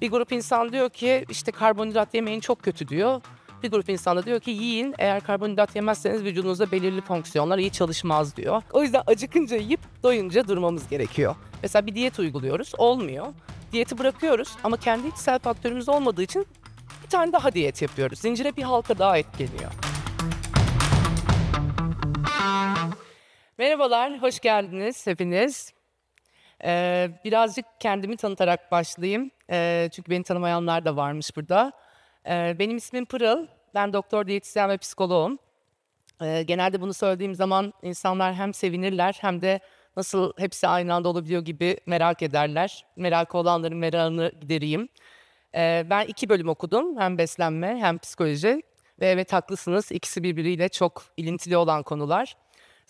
Bir grup insan diyor ki işte karbonhidrat yemeyin çok kötü diyor. Bir grup insan da diyor ki yiyin eğer karbonhidrat yemezseniz vücudunuzda belirli fonksiyonlar iyi çalışmaz diyor. O yüzden acıkınca yiyip doyunca durmamız gerekiyor. Mesela bir diyet uyguluyoruz olmuyor. Diyeti bırakıyoruz ama kendi içsel faktörümüz olmadığı için bir tane daha diyet yapıyoruz. Zincire bir halka daha etkileniyor. Merhabalar, hoş geldiniz hepiniz. Ee, birazcık kendimi tanıtarak başlayayım. Ee, çünkü beni tanımayanlar da varmış burada. Ee, benim ismim Pırıl. Ben doktor diyetisyen ve psikoloğum. Ee, genelde bunu söylediğim zaman insanlar hem sevinirler hem de nasıl hepsi aynı anda olabiliyor gibi merak ederler. Merakı olanların merakını gidereyim. Ee, ben iki bölüm okudum. Hem beslenme hem psikoloji. Ve evet haklısınız ikisi birbiriyle çok ilintili olan konular.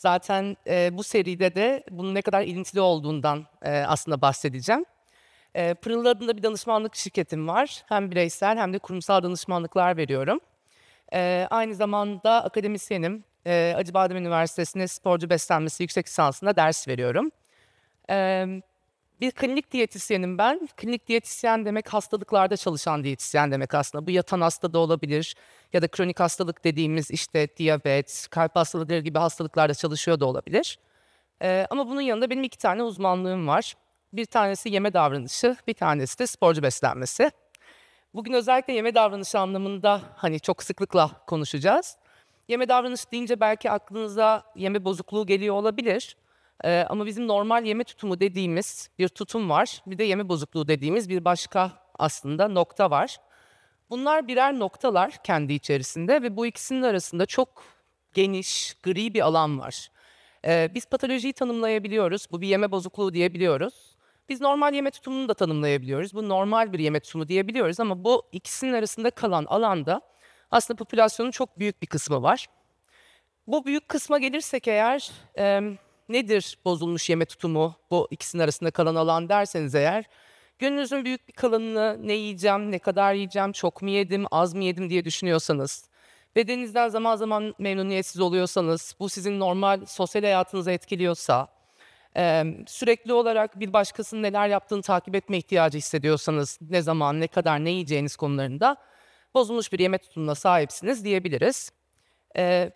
Zaten e, bu seride de bunun ne kadar ilintili olduğundan e, aslında bahsedeceğim. E, Pırıl adında bir danışmanlık şirketim var. Hem bireysel hem de kurumsal danışmanlıklar veriyorum. E, aynı zamanda akademisyenim. E, Acıbadem Üniversitesi'nde sporcu beslenmesi yüksek lisansında ders veriyorum. E, bir klinik diyetisyenim ben. Klinik diyetisyen demek hastalıklarda çalışan diyetisyen demek aslında. Bu yatan hasta da olabilir ya da kronik hastalık dediğimiz işte diyabet, kalp hastalıkları gibi hastalıklarda çalışıyor da olabilir. Ee, ama bunun yanında benim iki tane uzmanlığım var. Bir tanesi yeme davranışı, bir tanesi de sporcu beslenmesi. Bugün özellikle yeme davranışı anlamında hani çok sıklıkla konuşacağız. Yeme davranışı deyince belki aklınıza yeme bozukluğu geliyor olabilir. Ee, ama bizim normal yeme tutumu dediğimiz bir tutum var. Bir de yeme bozukluğu dediğimiz bir başka aslında nokta var. Bunlar birer noktalar kendi içerisinde ve bu ikisinin arasında çok geniş, gri bir alan var. Ee, biz patolojiyi tanımlayabiliyoruz. Bu bir yeme bozukluğu diyebiliyoruz. Biz normal yeme tutumunu da tanımlayabiliyoruz. Bu normal bir yeme tutumu diyebiliyoruz ama bu ikisinin arasında kalan alanda aslında popülasyonun çok büyük bir kısmı var. Bu büyük kısma gelirsek eğer... E- Nedir bozulmuş yeme tutumu bu ikisinin arasında kalan alan derseniz eğer gününüzün büyük bir kalanını ne yiyeceğim, ne kadar yiyeceğim, çok mu yedim, az mı yedim diye düşünüyorsanız bedeninizden zaman zaman memnuniyetsiz oluyorsanız, bu sizin normal sosyal hayatınızı etkiliyorsa, sürekli olarak bir başkasının neler yaptığını takip etme ihtiyacı hissediyorsanız, ne zaman, ne kadar, ne yiyeceğiniz konularında bozulmuş bir yeme tutumuna sahipsiniz diyebiliriz.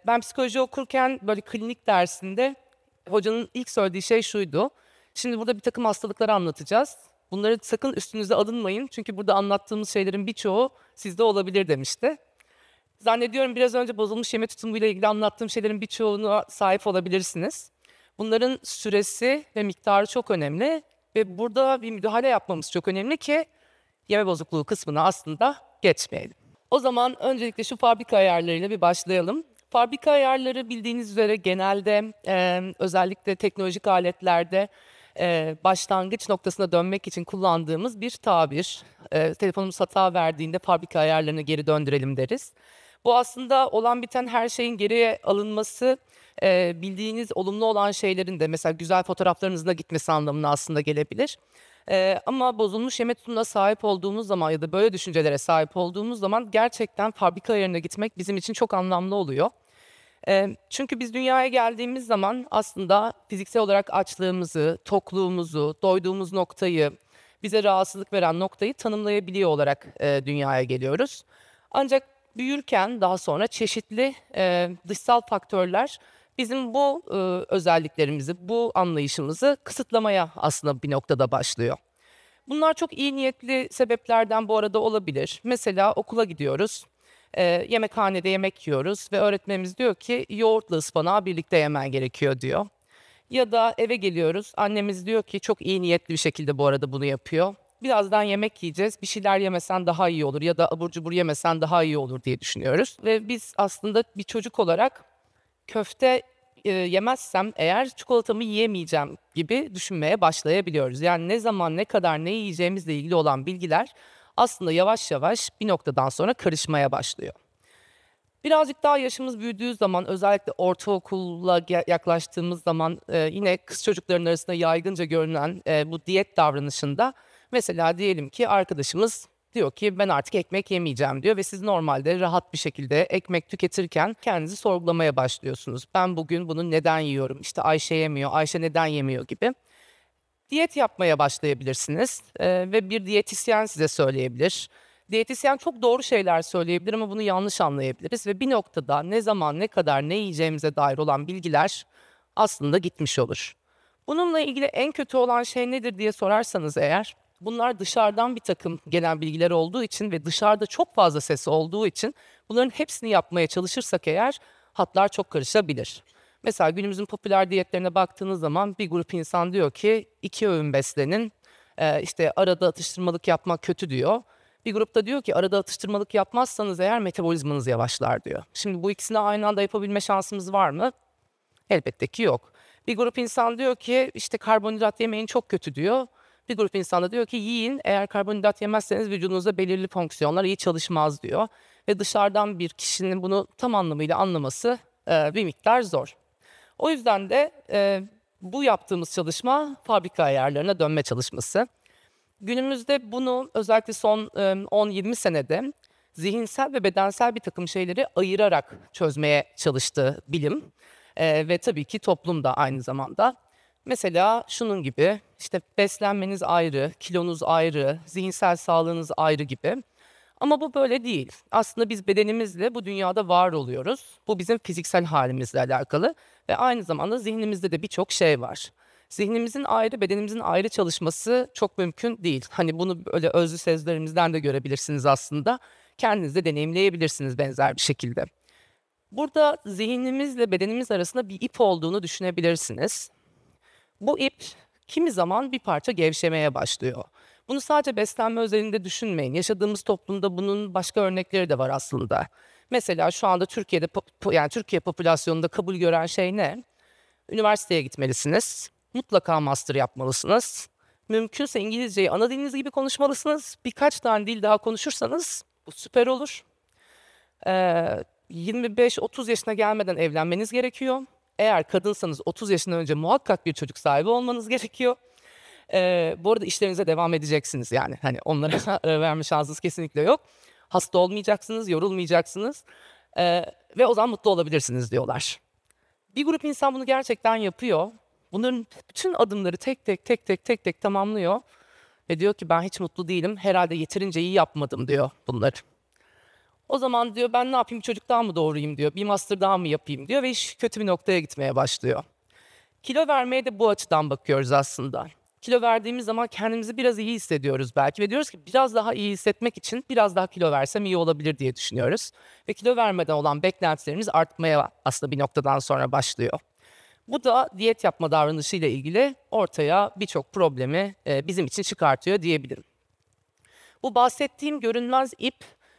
ben psikoloji okurken böyle klinik dersinde hocanın ilk söylediği şey şuydu. Şimdi burada bir takım hastalıkları anlatacağız. Bunları sakın üstünüze alınmayın. Çünkü burada anlattığımız şeylerin birçoğu sizde olabilir demişti. Zannediyorum biraz önce bozulmuş yeme tutumuyla ilgili anlattığım şeylerin birçoğuna sahip olabilirsiniz. Bunların süresi ve miktarı çok önemli ve burada bir müdahale yapmamız çok önemli ki yeme bozukluğu kısmına aslında geçmeyelim. O zaman öncelikle şu fabrika ayarlarıyla bir başlayalım. Fabrika ayarları bildiğiniz üzere genelde e, özellikle teknolojik aletlerde e, başlangıç noktasına dönmek için kullandığımız bir tabir. E, telefonumuz hata verdiğinde fabrika ayarlarını geri döndürelim deriz. Bu aslında olan biten her şeyin geriye alınması e, bildiğiniz olumlu olan şeylerin de mesela güzel fotoğraflarınızla gitmesi anlamına aslında gelebilir. E, ama bozulmuş yeme tutumuna sahip olduğumuz zaman ya da böyle düşüncelere sahip olduğumuz zaman gerçekten fabrika ayarına gitmek bizim için çok anlamlı oluyor çünkü biz dünyaya geldiğimiz zaman aslında fiziksel olarak açlığımızı, tokluğumuzu, doyduğumuz noktayı, bize rahatsızlık veren noktayı tanımlayabiliyor olarak dünyaya geliyoruz. Ancak büyürken daha sonra çeşitli dışsal faktörler bizim bu özelliklerimizi, bu anlayışımızı kısıtlamaya aslında bir noktada başlıyor. Bunlar çok iyi niyetli sebeplerden bu arada olabilir. Mesela okula gidiyoruz e, yemekhanede yemek yiyoruz ve öğretmenimiz diyor ki yoğurtla ıspanağı birlikte yemen gerekiyor diyor. Ya da eve geliyoruz annemiz diyor ki çok iyi niyetli bir şekilde bu arada bunu yapıyor. Birazdan yemek yiyeceğiz bir şeyler yemesen daha iyi olur ya da abur cubur yemesen daha iyi olur diye düşünüyoruz. Ve biz aslında bir çocuk olarak köfte e, yemezsem eğer çikolatamı yiyemeyeceğim gibi düşünmeye başlayabiliyoruz. Yani ne zaman ne kadar ne yiyeceğimizle ilgili olan bilgiler aslında yavaş yavaş bir noktadan sonra karışmaya başlıyor. Birazcık daha yaşımız büyüdüğü zaman özellikle ortaokulla yaklaştığımız zaman e, yine kız çocukların arasında yaygınca görünen e, bu diyet davranışında mesela diyelim ki arkadaşımız diyor ki ben artık ekmek yemeyeceğim diyor ve siz normalde rahat bir şekilde ekmek tüketirken kendinizi sorgulamaya başlıyorsunuz. Ben bugün bunu neden yiyorum? İşte Ayşe yemiyor, Ayşe neden yemiyor gibi diyet yapmaya başlayabilirsiniz e, ve bir diyetisyen size söyleyebilir. Diyetisyen çok doğru şeyler söyleyebilir ama bunu yanlış anlayabiliriz ve bir noktada ne zaman ne kadar ne yiyeceğimize dair olan bilgiler aslında gitmiş olur. Bununla ilgili en kötü olan şey nedir diye sorarsanız eğer bunlar dışarıdan bir takım gelen bilgiler olduğu için ve dışarıda çok fazla ses olduğu için bunların hepsini yapmaya çalışırsak eğer hatlar çok karışabilir. Mesela günümüzün popüler diyetlerine baktığınız zaman bir grup insan diyor ki iki öğün beslenin. E, işte arada atıştırmalık yapmak kötü diyor. Bir grupta diyor ki arada atıştırmalık yapmazsanız eğer metabolizmanız yavaşlar diyor. Şimdi bu ikisini aynı anda yapabilme şansımız var mı? Elbette ki yok. Bir grup insan diyor ki işte karbonhidrat yemeyin çok kötü diyor. Bir grup insan da diyor ki yiyin eğer karbonhidrat yemezseniz vücudunuzda belirli fonksiyonlar iyi çalışmaz diyor. Ve dışarıdan bir kişinin bunu tam anlamıyla anlaması e, bir miktar zor. O yüzden de e, bu yaptığımız çalışma fabrika ayarlarına dönme çalışması. Günümüzde bunu özellikle son e, 10-20 senede zihinsel ve bedensel bir takım şeyleri ayırarak çözmeye çalıştı bilim. E, ve tabii ki toplum da aynı zamanda. Mesela şunun gibi işte beslenmeniz ayrı, kilonuz ayrı, zihinsel sağlığınız ayrı gibi ama bu böyle değil. Aslında biz bedenimizle bu dünyada var oluyoruz. Bu bizim fiziksel halimizle alakalı ve aynı zamanda zihnimizde de birçok şey var. Zihnimizin ayrı, bedenimizin ayrı çalışması çok mümkün değil. Hani bunu böyle özlü sezlerimizden de görebilirsiniz aslında. Kendiniz de deneyimleyebilirsiniz benzer bir şekilde. Burada zihnimizle bedenimiz arasında bir ip olduğunu düşünebilirsiniz. Bu ip kimi zaman bir parça gevşemeye başlıyor. Bunu sadece beslenme özelinde düşünmeyin. Yaşadığımız toplumda bunun başka örnekleri de var aslında. Mesela şu anda Türkiye'de yani Türkiye popülasyonunda kabul gören şey ne? Üniversiteye gitmelisiniz. Mutlaka master yapmalısınız. Mümkünse İngilizceyi ana diliniz gibi konuşmalısınız. Birkaç tane dil daha konuşursanız bu süper olur. Ee, 25-30 yaşına gelmeden evlenmeniz gerekiyor. Eğer kadınsanız 30 yaşından önce muhakkak bir çocuk sahibi olmanız gerekiyor. E, bu arada işlerinize devam edeceksiniz yani. Hani onlara verme şansınız kesinlikle yok. Hasta olmayacaksınız, yorulmayacaksınız. E, ve o zaman mutlu olabilirsiniz diyorlar. Bir grup insan bunu gerçekten yapıyor. bunun bütün adımları tek tek tek tek tek tek tamamlıyor. Ve diyor ki ben hiç mutlu değilim. Herhalde yeterince iyi yapmadım diyor bunları. O zaman diyor ben ne yapayım çocuk daha mı doğurayım diyor. Bir master daha mı yapayım diyor ve iş kötü bir noktaya gitmeye başlıyor. Kilo vermeye de bu açıdan bakıyoruz aslında kilo verdiğimiz zaman kendimizi biraz iyi hissediyoruz belki ve diyoruz ki biraz daha iyi hissetmek için biraz daha kilo versem iyi olabilir diye düşünüyoruz. Ve kilo vermeden olan beklentilerimiz artmaya aslında bir noktadan sonra başlıyor. Bu da diyet yapma davranışıyla ilgili ortaya birçok problemi e, bizim için çıkartıyor diyebilirim. Bu bahsettiğim görünmez ip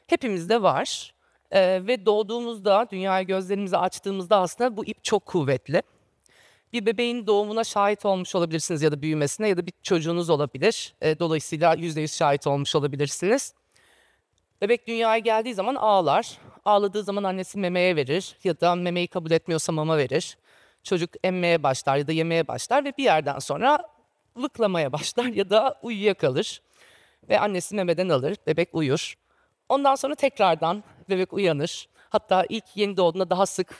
hepimizde var. E, ve doğduğumuzda, dünyaya gözlerimizi açtığımızda aslında bu ip çok kuvvetli bir bebeğin doğumuna şahit olmuş olabilirsiniz ya da büyümesine ya da bir çocuğunuz olabilir. E, dolayısıyla %100 şahit olmuş olabilirsiniz. Bebek dünyaya geldiği zaman ağlar. Ağladığı zaman annesi memeye verir ya da memeyi kabul etmiyorsa mama verir. Çocuk emmeye başlar ya da yemeye başlar ve bir yerden sonra lıklamaya başlar ya da uyuyakalır. Ve annesi memeden alır, bebek uyur. Ondan sonra tekrardan bebek uyanır. Hatta ilk yeni doğduğunda daha sık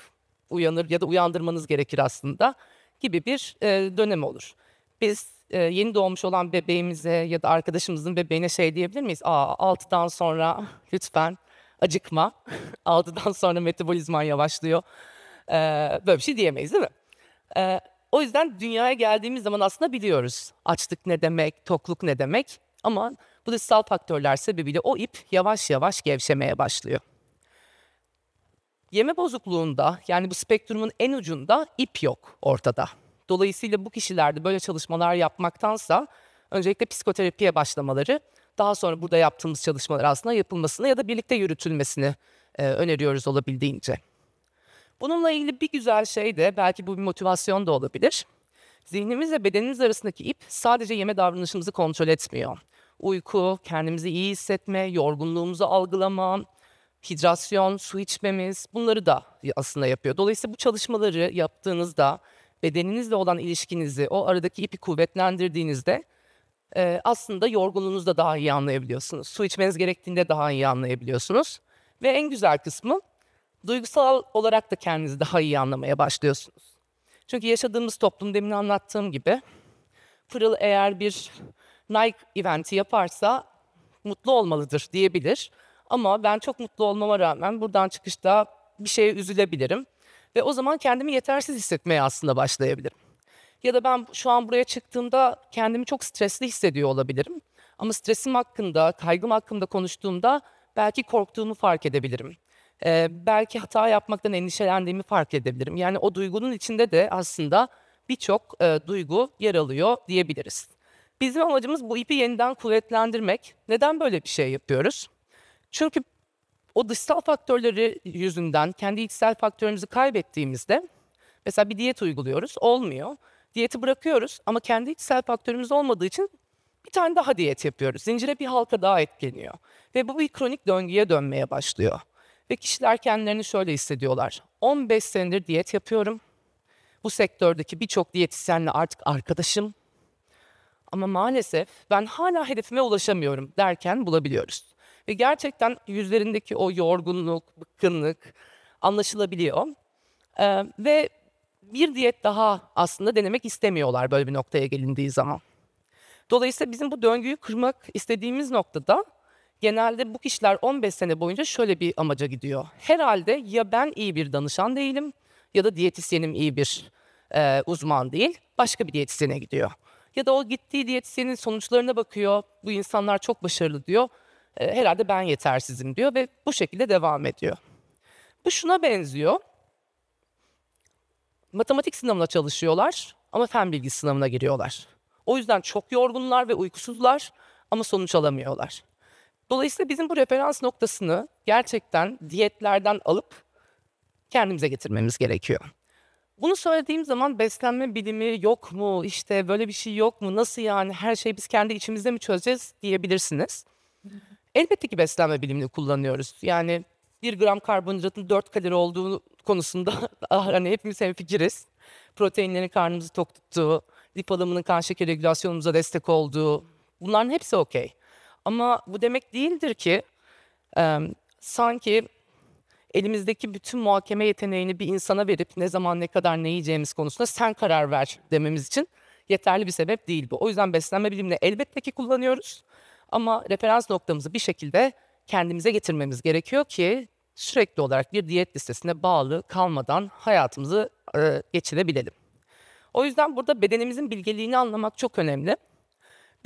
uyanır ya da uyandırmanız gerekir aslında gibi bir e, dönem olur. Biz e, yeni doğmuş olan bebeğimize ya da arkadaşımızın bebeğine şey diyebilir miyiz? Aa 6'dan sonra lütfen acıkma. Altıdan sonra metabolizman yavaşlıyor. E, böyle bir şey diyemeyiz değil mi? E, o yüzden dünyaya geldiğimiz zaman aslında biliyoruz açlık ne demek, tokluk ne demek. Ama bu dışsal faktörler sebebiyle o ip yavaş yavaş gevşemeye başlıyor. Yeme bozukluğunda yani bu spektrumun en ucunda ip yok ortada. Dolayısıyla bu kişilerde böyle çalışmalar yapmaktansa öncelikle psikoterapiye başlamaları, daha sonra burada yaptığımız çalışmalar aslında yapılmasını ya da birlikte yürütülmesini e, öneriyoruz olabildiğince. Bununla ilgili bir güzel şey de belki bu bir motivasyon da olabilir. Zihnimizle bedenimiz arasındaki ip sadece yeme davranışımızı kontrol etmiyor. Uyku, kendimizi iyi hissetme, yorgunluğumuzu algılama, hidrasyon, su içmemiz bunları da aslında yapıyor. Dolayısıyla bu çalışmaları yaptığınızda bedeninizle olan ilişkinizi, o aradaki ipi kuvvetlendirdiğinizde e, aslında yorgunluğunuzu da daha iyi anlayabiliyorsunuz. Su içmeniz gerektiğinde daha iyi anlayabiliyorsunuz. Ve en güzel kısmı duygusal olarak da kendinizi daha iyi anlamaya başlıyorsunuz. Çünkü yaşadığımız toplum demin anlattığım gibi Pırıl eğer bir Nike eventi yaparsa mutlu olmalıdır diyebilir. Ama ben çok mutlu olmama rağmen buradan çıkışta bir şeye üzülebilirim. Ve o zaman kendimi yetersiz hissetmeye aslında başlayabilirim. Ya da ben şu an buraya çıktığımda kendimi çok stresli hissediyor olabilirim. Ama stresim hakkında, kaygım hakkında konuştuğumda belki korktuğumu fark edebilirim. Ee, belki hata yapmaktan endişelendiğimi fark edebilirim. Yani o duygunun içinde de aslında birçok e, duygu yer alıyor diyebiliriz. Bizim amacımız bu ipi yeniden kuvvetlendirmek. Neden böyle bir şey yapıyoruz? Çünkü o dışsal faktörleri yüzünden kendi içsel faktörümüzü kaybettiğimizde mesela bir diyet uyguluyoruz, olmuyor. Diyeti bırakıyoruz ama kendi içsel faktörümüz olmadığı için bir tane daha diyet yapıyoruz. Zincire bir halka daha etkileniyor. Ve bu bir kronik döngüye dönmeye başlıyor. Ve kişiler kendilerini şöyle hissediyorlar. 15 senedir diyet yapıyorum. Bu sektördeki birçok diyetisyenle artık arkadaşım. Ama maalesef ben hala hedefime ulaşamıyorum derken bulabiliyoruz. Ve gerçekten yüzlerindeki o yorgunluk, bıkkınlık anlaşılabiliyor. Ee, ve bir diyet daha aslında denemek istemiyorlar böyle bir noktaya gelindiği zaman. Dolayısıyla bizim bu döngüyü kırmak istediğimiz noktada genelde bu kişiler 15 sene boyunca şöyle bir amaca gidiyor. Herhalde ya ben iyi bir danışan değilim ya da diyetisyenim iyi bir e, uzman değil. Başka bir diyetisyene gidiyor. Ya da o gittiği diyetisyenin sonuçlarına bakıyor. Bu insanlar çok başarılı diyor. E, herhalde ben yetersizim diyor ve bu şekilde devam ediyor. Bu şuna benziyor. Matematik sınavına çalışıyorlar ama fen bilgisi sınavına giriyorlar. O yüzden çok yorgunlar ve uykusuzlar ama sonuç alamıyorlar. Dolayısıyla bizim bu referans noktasını gerçekten diyetlerden alıp kendimize getirmemiz gerekiyor. Bunu söylediğim zaman beslenme bilimi yok mu, işte böyle bir şey yok mu, nasıl yani her şeyi biz kendi içimizde mi çözeceğiz diyebilirsiniz. Elbette ki beslenme bilimini kullanıyoruz. Yani bir gram karbonhidratın 4 kalori olduğu konusunda ah, hani hepimiz hemfikiriz. Proteinlerin karnımızı tok tuttuğu, lip alımının kan şekeri regülasyonumuza destek olduğu bunların hepsi okey. Ama bu demek değildir ki e, sanki elimizdeki bütün muhakeme yeteneğini bir insana verip ne zaman ne kadar ne yiyeceğimiz konusunda sen karar ver dememiz için yeterli bir sebep değil bu. O yüzden beslenme bilimini elbette ki kullanıyoruz. Ama referans noktamızı bir şekilde kendimize getirmemiz gerekiyor ki sürekli olarak bir diyet listesine bağlı kalmadan hayatımızı e, geçirebilelim. O yüzden burada bedenimizin bilgeliğini anlamak çok önemli.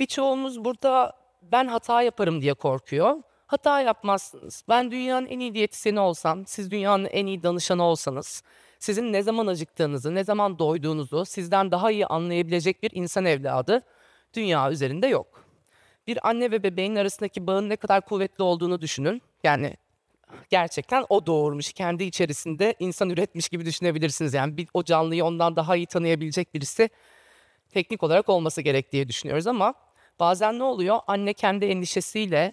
Birçoğumuz burada ben hata yaparım diye korkuyor. Hata yapmazsınız. Ben dünyanın en iyi diyetisyeni olsam, siz dünyanın en iyi danışanı olsanız, sizin ne zaman acıktığınızı, ne zaman doyduğunuzu sizden daha iyi anlayabilecek bir insan evladı dünya üzerinde yok bir anne ve bebeğin arasındaki bağın ne kadar kuvvetli olduğunu düşünün. Yani gerçekten o doğurmuş, kendi içerisinde insan üretmiş gibi düşünebilirsiniz. Yani bir, o canlıyı ondan daha iyi tanıyabilecek birisi teknik olarak olması gerek diye düşünüyoruz ama bazen ne oluyor? Anne kendi endişesiyle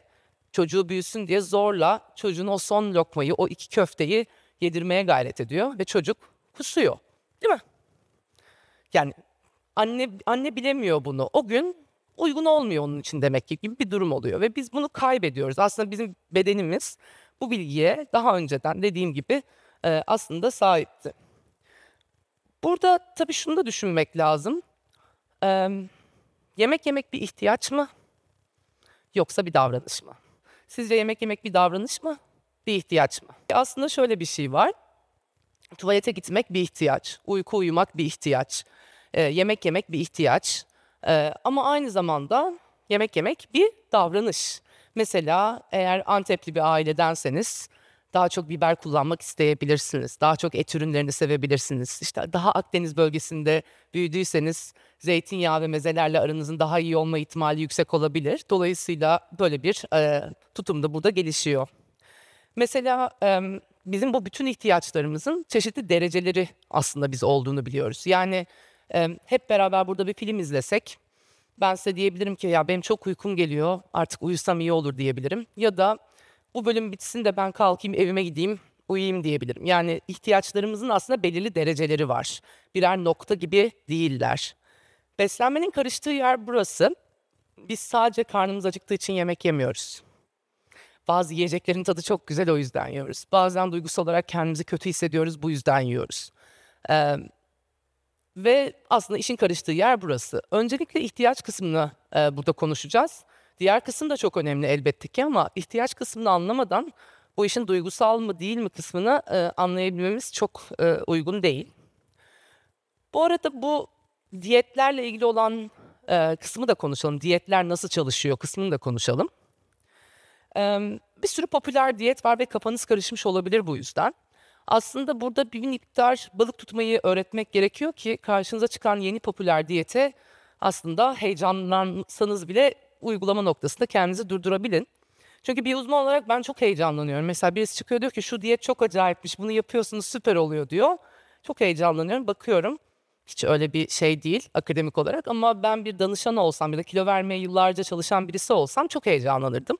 çocuğu büyüsün diye zorla çocuğun o son lokmayı, o iki köfteyi yedirmeye gayret ediyor ve çocuk kusuyor. Değil mi? Yani anne anne bilemiyor bunu. O gün uygun olmuyor onun için demek ki gibi bir durum oluyor. Ve biz bunu kaybediyoruz. Aslında bizim bedenimiz bu bilgiye daha önceden dediğim gibi e, aslında sahipti. Burada tabii şunu da düşünmek lazım. E, yemek yemek bir ihtiyaç mı yoksa bir davranış mı? Sizce yemek yemek bir davranış mı, bir ihtiyaç mı? Aslında şöyle bir şey var. Tuvalete gitmek bir ihtiyaç, uyku uyumak bir ihtiyaç, e, yemek yemek bir ihtiyaç, ee, ama aynı zamanda yemek yemek bir davranış. Mesela eğer Antepli bir ailedenseniz daha çok biber kullanmak isteyebilirsiniz. Daha çok et ürünlerini sevebilirsiniz. İşte daha Akdeniz bölgesinde büyüdüyseniz zeytinyağı ve mezelerle aranızın daha iyi olma ihtimali yüksek olabilir. Dolayısıyla böyle bir e, tutum da burada gelişiyor. Mesela e, bizim bu bütün ihtiyaçlarımızın çeşitli dereceleri aslında biz olduğunu biliyoruz. Yani e, hep beraber burada bir film izlesek ben size diyebilirim ki ya benim çok uykum geliyor artık uyusam iyi olur diyebilirim. Ya da bu bölüm bitsin de ben kalkayım evime gideyim uyuyayım diyebilirim. Yani ihtiyaçlarımızın aslında belirli dereceleri var. Birer nokta gibi değiller. Beslenmenin karıştığı yer burası. Biz sadece karnımız acıktığı için yemek yemiyoruz. Bazı yiyeceklerin tadı çok güzel o yüzden yiyoruz. Bazen duygusal olarak kendimizi kötü hissediyoruz bu yüzden yiyoruz. Ee, ve aslında işin karıştığı yer burası. Öncelikle ihtiyaç kısmını e, burada konuşacağız. Diğer kısım da çok önemli elbette ki ama ihtiyaç kısmını anlamadan bu işin duygusal mı değil mi kısmını e, anlayabilmemiz çok e, uygun değil. Bu arada bu diyetlerle ilgili olan e, kısmı da konuşalım. Diyetler nasıl çalışıyor kısmını da konuşalım. E, bir sürü popüler diyet var ve kafanız karışmış olabilir bu yüzden. Aslında burada bir miktar balık tutmayı öğretmek gerekiyor ki karşınıza çıkan yeni popüler diyete aslında heyecanlansanız bile uygulama noktasında kendinizi durdurabilin. Çünkü bir uzman olarak ben çok heyecanlanıyorum. Mesela birisi çıkıyor diyor ki şu diyet çok acayipmiş bunu yapıyorsunuz süper oluyor diyor. Çok heyecanlanıyorum bakıyorum. Hiç öyle bir şey değil akademik olarak ama ben bir danışan olsam ya da kilo vermeye yıllarca çalışan birisi olsam çok heyecanlanırdım.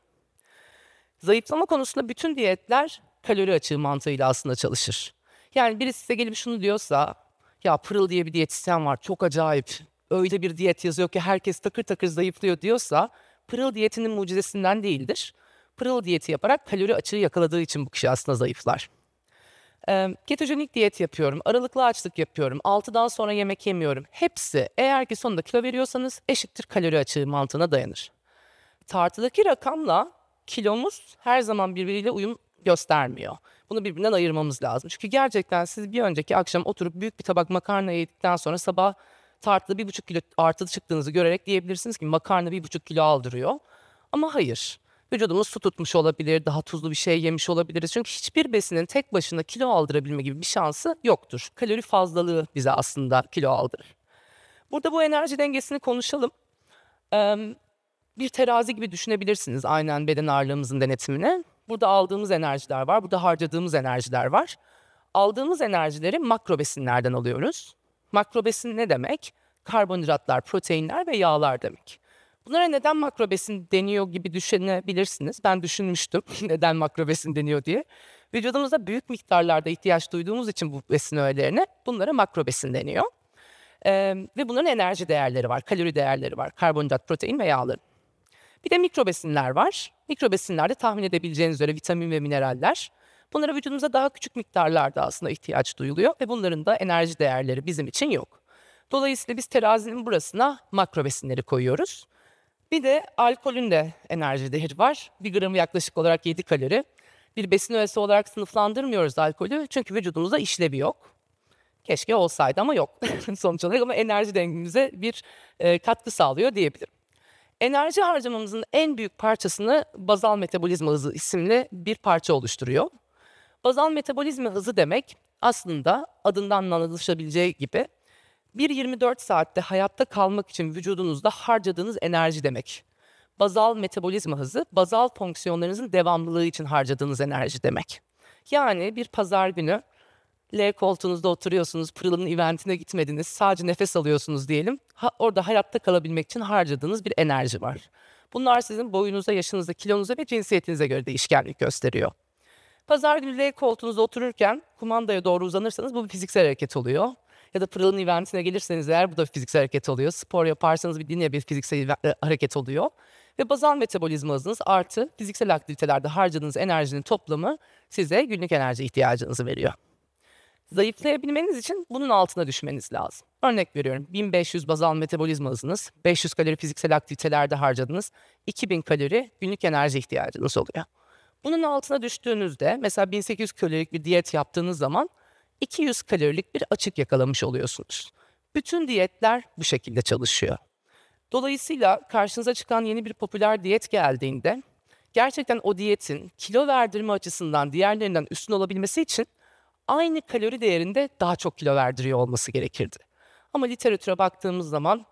Zayıflama konusunda bütün diyetler kalori açığı mantığıyla aslında çalışır. Yani birisi size gelip şunu diyorsa ya Pırıl diye bir diyetisyen var çok acayip öyle bir diyet yazıyor ki herkes takır takır zayıflıyor diyorsa Pırıl diyetinin mucizesinden değildir. Pırıl diyeti yaparak kalori açığı yakaladığı için bu kişi aslında zayıflar. ketojenik diyet yapıyorum, aralıklı açlık yapıyorum, 6'dan sonra yemek yemiyorum. Hepsi eğer ki sonunda kilo veriyorsanız eşittir kalori açığı mantığına dayanır. Tartıdaki rakamla kilomuz her zaman birbiriyle uyum göstermiyor. Bunu birbirinden ayırmamız lazım. Çünkü gerçekten siz bir önceki akşam oturup büyük bir tabak makarna yedikten sonra sabah tartıda bir buçuk kilo artı çıktığınızı görerek diyebilirsiniz ki makarna bir buçuk kilo aldırıyor. Ama hayır. Vücudumuz su tutmuş olabilir, daha tuzlu bir şey yemiş olabiliriz. Çünkü hiçbir besinin tek başına kilo aldırabilme gibi bir şansı yoktur. Kalori fazlalığı bize aslında kilo aldırır. Burada bu enerji dengesini konuşalım. Ee, bir terazi gibi düşünebilirsiniz aynen beden ağırlığımızın denetimini. Burada aldığımız enerjiler var, burada harcadığımız enerjiler var. Aldığımız enerjileri makro besinlerden alıyoruz. Makro besin ne demek? Karbonhidratlar, proteinler ve yağlar demek. Bunlara neden makro besin deniyor gibi düşünebilirsiniz. Ben düşünmüştüm neden makro besin deniyor diye. Vücudumuzda büyük miktarlarda ihtiyaç duyduğumuz için bu besin öğelerine bunlara makro besin deniyor. Ee, ve bunların enerji değerleri var, kalori değerleri var, karbonhidrat, protein ve yağların. Bir de mikro besinler var. Mikro besinlerde tahmin edebileceğiniz üzere vitamin ve mineraller. Bunlara vücudumuza daha küçük miktarlarda aslında ihtiyaç duyuluyor ve bunların da enerji değerleri bizim için yok. Dolayısıyla biz terazinin burasına makro besinleri koyuyoruz. Bir de alkolün de enerji değeri var. Bir gramı yaklaşık olarak 7 kalori. Bir besin öğesi olarak sınıflandırmıyoruz alkolü çünkü vücudumuzda işlevi yok. Keşke olsaydı ama yok sonuç olarak ama enerji dengemize bir e, katkı sağlıyor diyebilirim. Enerji harcamamızın en büyük parçasını bazal metabolizma hızı isimli bir parça oluşturuyor. Bazal metabolizma hızı demek aslında adından anlaşılabileceği gibi bir 24 saatte hayatta kalmak için vücudunuzda harcadığınız enerji demek. Bazal metabolizma hızı, bazal fonksiyonlarınızın devamlılığı için harcadığınız enerji demek. Yani bir pazar günü L koltuğunuzda oturuyorsunuz, Pırıl'ın eventine gitmediniz, sadece nefes alıyorsunuz diyelim. Ha, orada hayatta kalabilmek için harcadığınız bir enerji var. Bunlar sizin boyunuza, yaşınıza, kilonuza ve cinsiyetinize göre değişkenlik gösteriyor. Pazar günü L koltuğunuzda otururken kumandaya doğru uzanırsanız bu bir fiziksel hareket oluyor. Ya da Pırıl'ın eventine gelirseniz eğer bu da bir fiziksel hareket oluyor. Spor yaparsanız bir yine bir fiziksel e, hareket oluyor. Ve bazal metabolizma hızınız artı fiziksel aktivitelerde harcadığınız enerjinin toplamı size günlük enerji ihtiyacınızı veriyor. Zayıflayabilmeniz için bunun altına düşmeniz lazım. Örnek veriyorum 1500 bazal metabolizma hızınız, 500 kalori fiziksel aktivitelerde harcadınız, 2000 kalori günlük enerji ihtiyacınız oluyor. Bunun altına düştüğünüzde mesela 1800 kalorilik bir diyet yaptığınız zaman 200 kalorilik bir açık yakalamış oluyorsunuz. Bütün diyetler bu şekilde çalışıyor. Dolayısıyla karşınıza çıkan yeni bir popüler diyet geldiğinde gerçekten o diyetin kilo verdirme açısından diğerlerinden üstün olabilmesi için aynı kalori değerinde daha çok kilo verdiriyor olması gerekirdi. Ama literatüre baktığımız zaman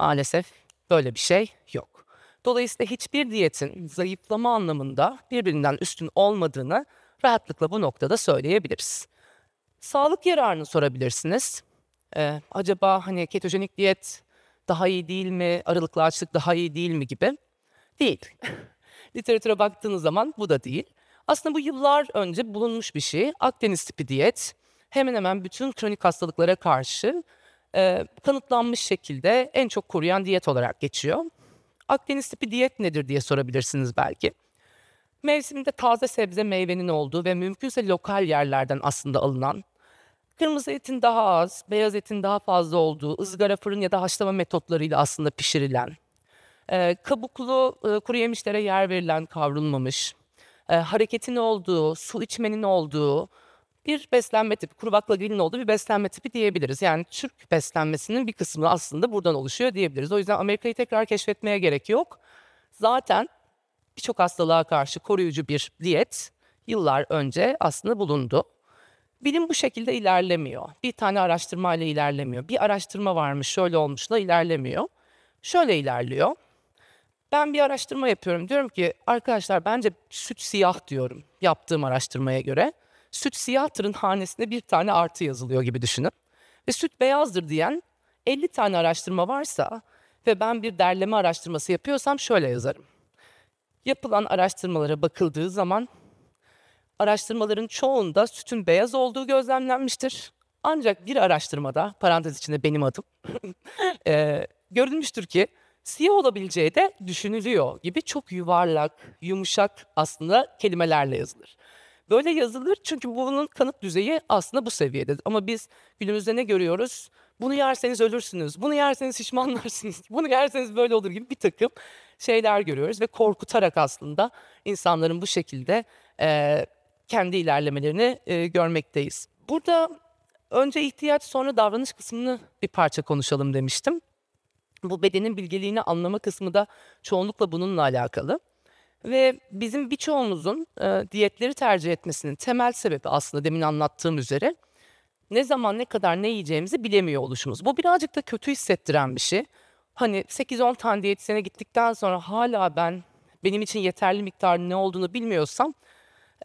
maalesef böyle bir şey yok. Dolayısıyla hiçbir diyetin zayıflama anlamında birbirinden üstün olmadığını rahatlıkla bu noktada söyleyebiliriz. Sağlık yararını sorabilirsiniz. Ee, acaba hani ketojenik diyet daha iyi değil mi? Aralıklı açlık daha iyi değil mi gibi? Değil. Literatüre baktığınız zaman bu da değil. Aslında bu yıllar önce bulunmuş bir şey. Akdeniz tipi diyet hemen hemen bütün kronik hastalıklara karşı e, kanıtlanmış şekilde en çok koruyan diyet olarak geçiyor. Akdeniz tipi diyet nedir diye sorabilirsiniz belki. Mevsiminde taze sebze meyvenin olduğu ve mümkünse lokal yerlerden aslında alınan, kırmızı etin daha az, beyaz etin daha fazla olduğu, ızgara fırın ya da haşlama metotlarıyla aslında pişirilen, e, kabuklu e, kuru yemişlere yer verilen kavrulmamış, e, hareketin olduğu, su içmenin olduğu bir beslenme tipi, kuru baklagilin olduğu bir beslenme tipi diyebiliriz. Yani Türk beslenmesinin bir kısmı aslında buradan oluşuyor diyebiliriz. O yüzden Amerika'yı tekrar keşfetmeye gerek yok. Zaten birçok hastalığa karşı koruyucu bir diyet yıllar önce aslında bulundu. Bilim bu şekilde ilerlemiyor. Bir tane araştırma ile ilerlemiyor. Bir araştırma varmış şöyle olmuşla ilerlemiyor. Şöyle ilerliyor. Ben bir araştırma yapıyorum. Diyorum ki arkadaşlar bence süt siyah diyorum yaptığım araştırmaya göre. Süt siyahtırın hanesine bir tane artı yazılıyor gibi düşünün. Ve süt beyazdır diyen 50 tane araştırma varsa ve ben bir derleme araştırması yapıyorsam şöyle yazarım. Yapılan araştırmalara bakıldığı zaman araştırmaların çoğunda sütün beyaz olduğu gözlemlenmiştir. Ancak bir araştırmada, parantez içinde benim adım, e, görülmüştür ki siyah olabileceği de düşünülüyor gibi çok yuvarlak, yumuşak aslında kelimelerle yazılır. Böyle yazılır çünkü bunun kanıt düzeyi aslında bu seviyede Ama biz günümüzde ne görüyoruz? Bunu yerseniz ölürsünüz, bunu yerseniz şişmanlarsınız, bunu yerseniz böyle olur gibi bir takım şeyler görüyoruz. Ve korkutarak aslında insanların bu şekilde e, kendi ilerlemelerini e, görmekteyiz. Burada önce ihtiyaç sonra davranış kısmını bir parça konuşalım demiştim. Bu bedenin bilgeliğini anlama kısmı da çoğunlukla bununla alakalı. Ve bizim birçoğumuzun e, diyetleri tercih etmesinin temel sebebi aslında demin anlattığım üzere ne zaman ne kadar ne yiyeceğimizi bilemiyor oluşumuz. Bu birazcık da kötü hissettiren bir şey. Hani 8-10 tane diyetisyene gittikten sonra hala ben benim için yeterli miktar ne olduğunu bilmiyorsam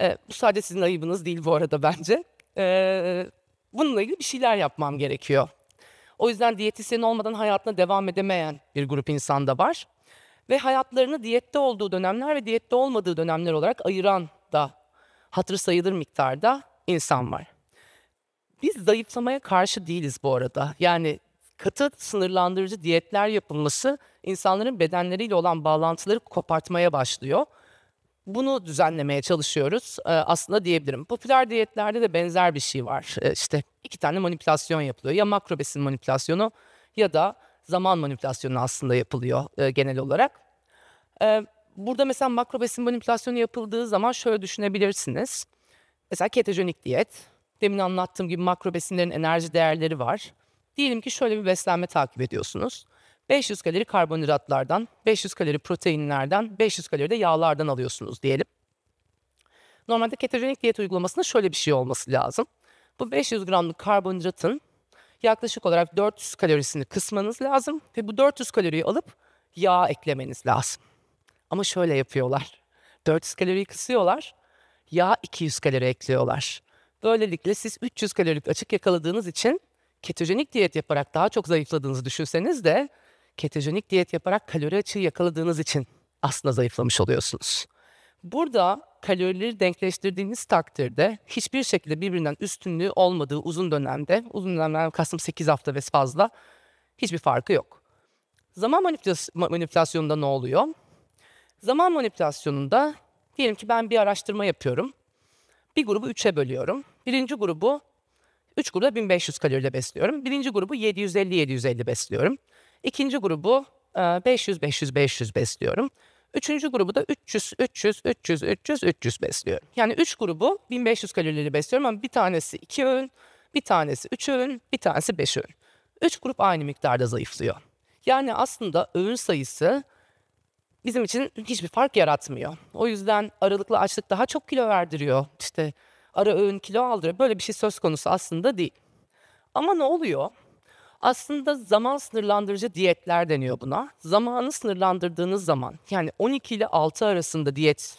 e, bu sadece sizin ayıbınız değil bu arada bence. E, bununla ilgili bir şeyler yapmam gerekiyor o yüzden diyetisyen olmadan hayatına devam edemeyen bir grup insan da var. Ve hayatlarını diyette olduğu dönemler ve diyette olmadığı dönemler olarak ayıran da hatır sayılır miktarda insan var. Biz zayıflamaya karşı değiliz bu arada. Yani katı sınırlandırıcı diyetler yapılması insanların bedenleriyle olan bağlantıları kopartmaya başlıyor. Bunu düzenlemeye çalışıyoruz e, aslında diyebilirim. Popüler diyetlerde de benzer bir şey var. E, işte iki tane manipülasyon yapılıyor. Ya makro besin manipülasyonu ya da zaman manipülasyonu aslında yapılıyor e, genel olarak. E, burada mesela makro besin manipülasyonu yapıldığı zaman şöyle düşünebilirsiniz. Mesela ketojenik diyet. Demin anlattığım gibi makro besinlerin enerji değerleri var. Diyelim ki şöyle bir beslenme takip ediyorsunuz. 500 kalori karbonhidratlardan, 500 kalori proteinlerden, 500 kalori de yağlardan alıyorsunuz diyelim. Normalde ketojenik diyet uygulamasında şöyle bir şey olması lazım. Bu 500 gramlık karbonhidratın yaklaşık olarak 400 kalorisini kısmanız lazım ve bu 400 kaloriyi alıp yağ eklemeniz lazım. Ama şöyle yapıyorlar. 400 kaloriyi kısıyorlar, yağ 200 kalori ekliyorlar. Böylelikle siz 300 kalorilik açık yakaladığınız için ketojenik diyet yaparak daha çok zayıfladığınızı düşünseniz de ketojenik diyet yaparak kalori açığı yakaladığınız için aslında zayıflamış oluyorsunuz. Burada kalorileri denkleştirdiğiniz takdirde hiçbir şekilde birbirinden üstünlüğü olmadığı uzun dönemde, uzun dönemde kastım 8 hafta ve fazla hiçbir farkı yok. Zaman manipülasyonunda ne oluyor? Zaman manipülasyonunda diyelim ki ben bir araştırma yapıyorum. Bir grubu 3'e bölüyorum. Birinci grubu 3 grubu 1500 kaloriyle besliyorum. Birinci grubu 750-750 besliyorum. İkinci grubu 500-500-500 besliyorum. Üçüncü grubu da 300, 300, 300, 300, 300 besliyorum. Yani üç grubu 1500 kalorili besliyorum ama bir tanesi iki öğün, bir tanesi üç öğün, bir tanesi beş öğün. Üç grup aynı miktarda zayıflıyor. Yani aslında öğün sayısı bizim için hiçbir fark yaratmıyor. O yüzden aralıklı açlık daha çok kilo verdiriyor. İşte ara öğün kilo aldırıyor. Böyle bir şey söz konusu aslında değil. Ama ne oluyor? Aslında zaman sınırlandırıcı diyetler deniyor buna. Zamanı sınırlandırdığınız zaman yani 12 ile 6 arasında diyet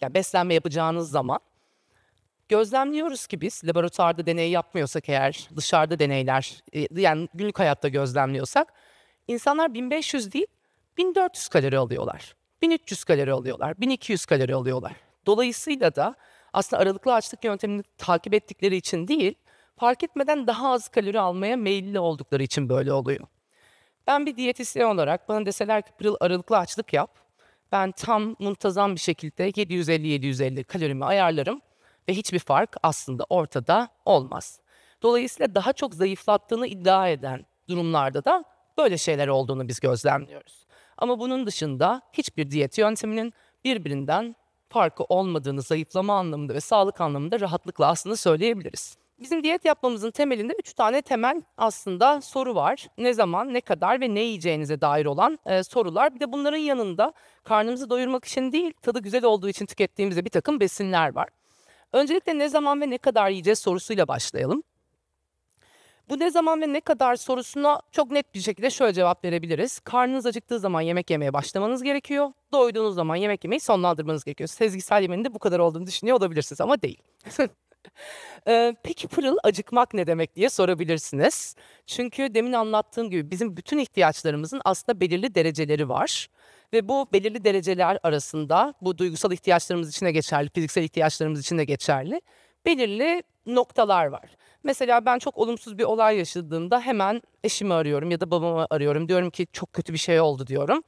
yani beslenme yapacağınız zaman gözlemliyoruz ki biz laboratuvarda deney yapmıyorsak eğer dışarıda deneyler e, yani günlük hayatta gözlemliyorsak insanlar 1500 değil 1400 kalori alıyorlar. 1300 kalori alıyorlar, 1200 kalori alıyorlar. Dolayısıyla da aslında aralıklı açlık yöntemini takip ettikleri için değil, fark etmeden daha az kalori almaya meyilli oldukları için böyle oluyor. Ben bir diyetisyen olarak bana deseler ki pırıl aralıklı açlık yap. Ben tam muntazam bir şekilde 750-750 kalorimi ayarlarım ve hiçbir fark aslında ortada olmaz. Dolayısıyla daha çok zayıflattığını iddia eden durumlarda da böyle şeyler olduğunu biz gözlemliyoruz. Ama bunun dışında hiçbir diyet yönteminin birbirinden farkı olmadığını zayıflama anlamında ve sağlık anlamında rahatlıkla aslında söyleyebiliriz. Bizim diyet yapmamızın temelinde 3 tane temel aslında soru var. Ne zaman, ne kadar ve ne yiyeceğinize dair olan e, sorular. Bir de bunların yanında karnımızı doyurmak için değil, tadı güzel olduğu için tükettiğimizde bir takım besinler var. Öncelikle ne zaman ve ne kadar yiyeceğiz sorusuyla başlayalım. Bu ne zaman ve ne kadar sorusuna çok net bir şekilde şöyle cevap verebiliriz. Karnınız acıktığı zaman yemek yemeye başlamanız gerekiyor. Doyduğunuz zaman yemek yemeyi sonlandırmanız gerekiyor. Sezgisel yemenin de bu kadar olduğunu düşünüyor olabilirsiniz ama değil. peki Pırıl acıkmak ne demek diye sorabilirsiniz. Çünkü demin anlattığım gibi bizim bütün ihtiyaçlarımızın aslında belirli dereceleri var. Ve bu belirli dereceler arasında bu duygusal ihtiyaçlarımız için de geçerli, fiziksel ihtiyaçlarımız için de geçerli. Belirli noktalar var. Mesela ben çok olumsuz bir olay yaşadığımda hemen eşimi arıyorum ya da babamı arıyorum. Diyorum ki çok kötü bir şey oldu diyorum.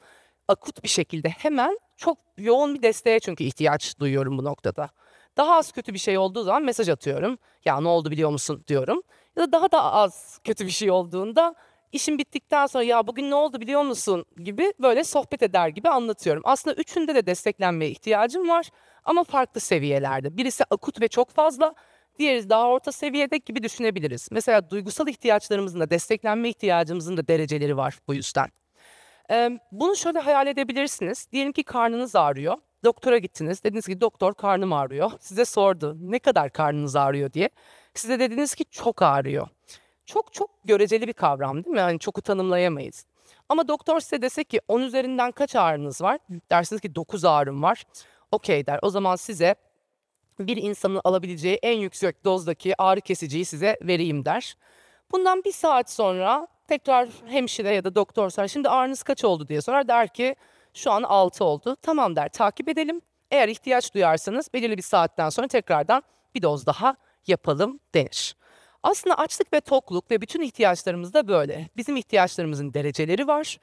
Akut bir şekilde hemen çok yoğun bir desteğe çünkü ihtiyaç duyuyorum bu noktada. Daha az kötü bir şey olduğu zaman mesaj atıyorum. Ya ne oldu biliyor musun diyorum. Ya da daha da az kötü bir şey olduğunda işin bittikten sonra ya bugün ne oldu biliyor musun gibi böyle sohbet eder gibi anlatıyorum. Aslında üçünde de desteklenmeye ihtiyacım var ama farklı seviyelerde. Birisi akut ve çok fazla, diğeri daha orta seviyede gibi düşünebiliriz. Mesela duygusal ihtiyaçlarımızın da desteklenme ihtiyacımızın da dereceleri var bu yüzden. bunu şöyle hayal edebilirsiniz. Diyelim ki karnınız ağrıyor Doktora gittiniz. Dediniz ki doktor karnım ağrıyor. Size sordu ne kadar karnınız ağrıyor diye. Size dediniz ki çok ağrıyor. Çok çok göreceli bir kavram değil mi? Yani çok tanımlayamayız. Ama doktor size dese ki 10 üzerinden kaç ağrınız var? Dersiniz ki 9 ağrım var. Okey der. O zaman size bir insanın alabileceği en yüksek dozdaki ağrı kesiciyi size vereyim der. Bundan bir saat sonra tekrar hemşire ya da doktor sorar şimdi ağrınız kaç oldu diye sorar. Der ki şu an 6 oldu. Tamam der takip edelim. Eğer ihtiyaç duyarsanız belirli bir saatten sonra tekrardan bir doz daha yapalım denir. Aslında açlık ve tokluk ve bütün ihtiyaçlarımız da böyle. Bizim ihtiyaçlarımızın dereceleri var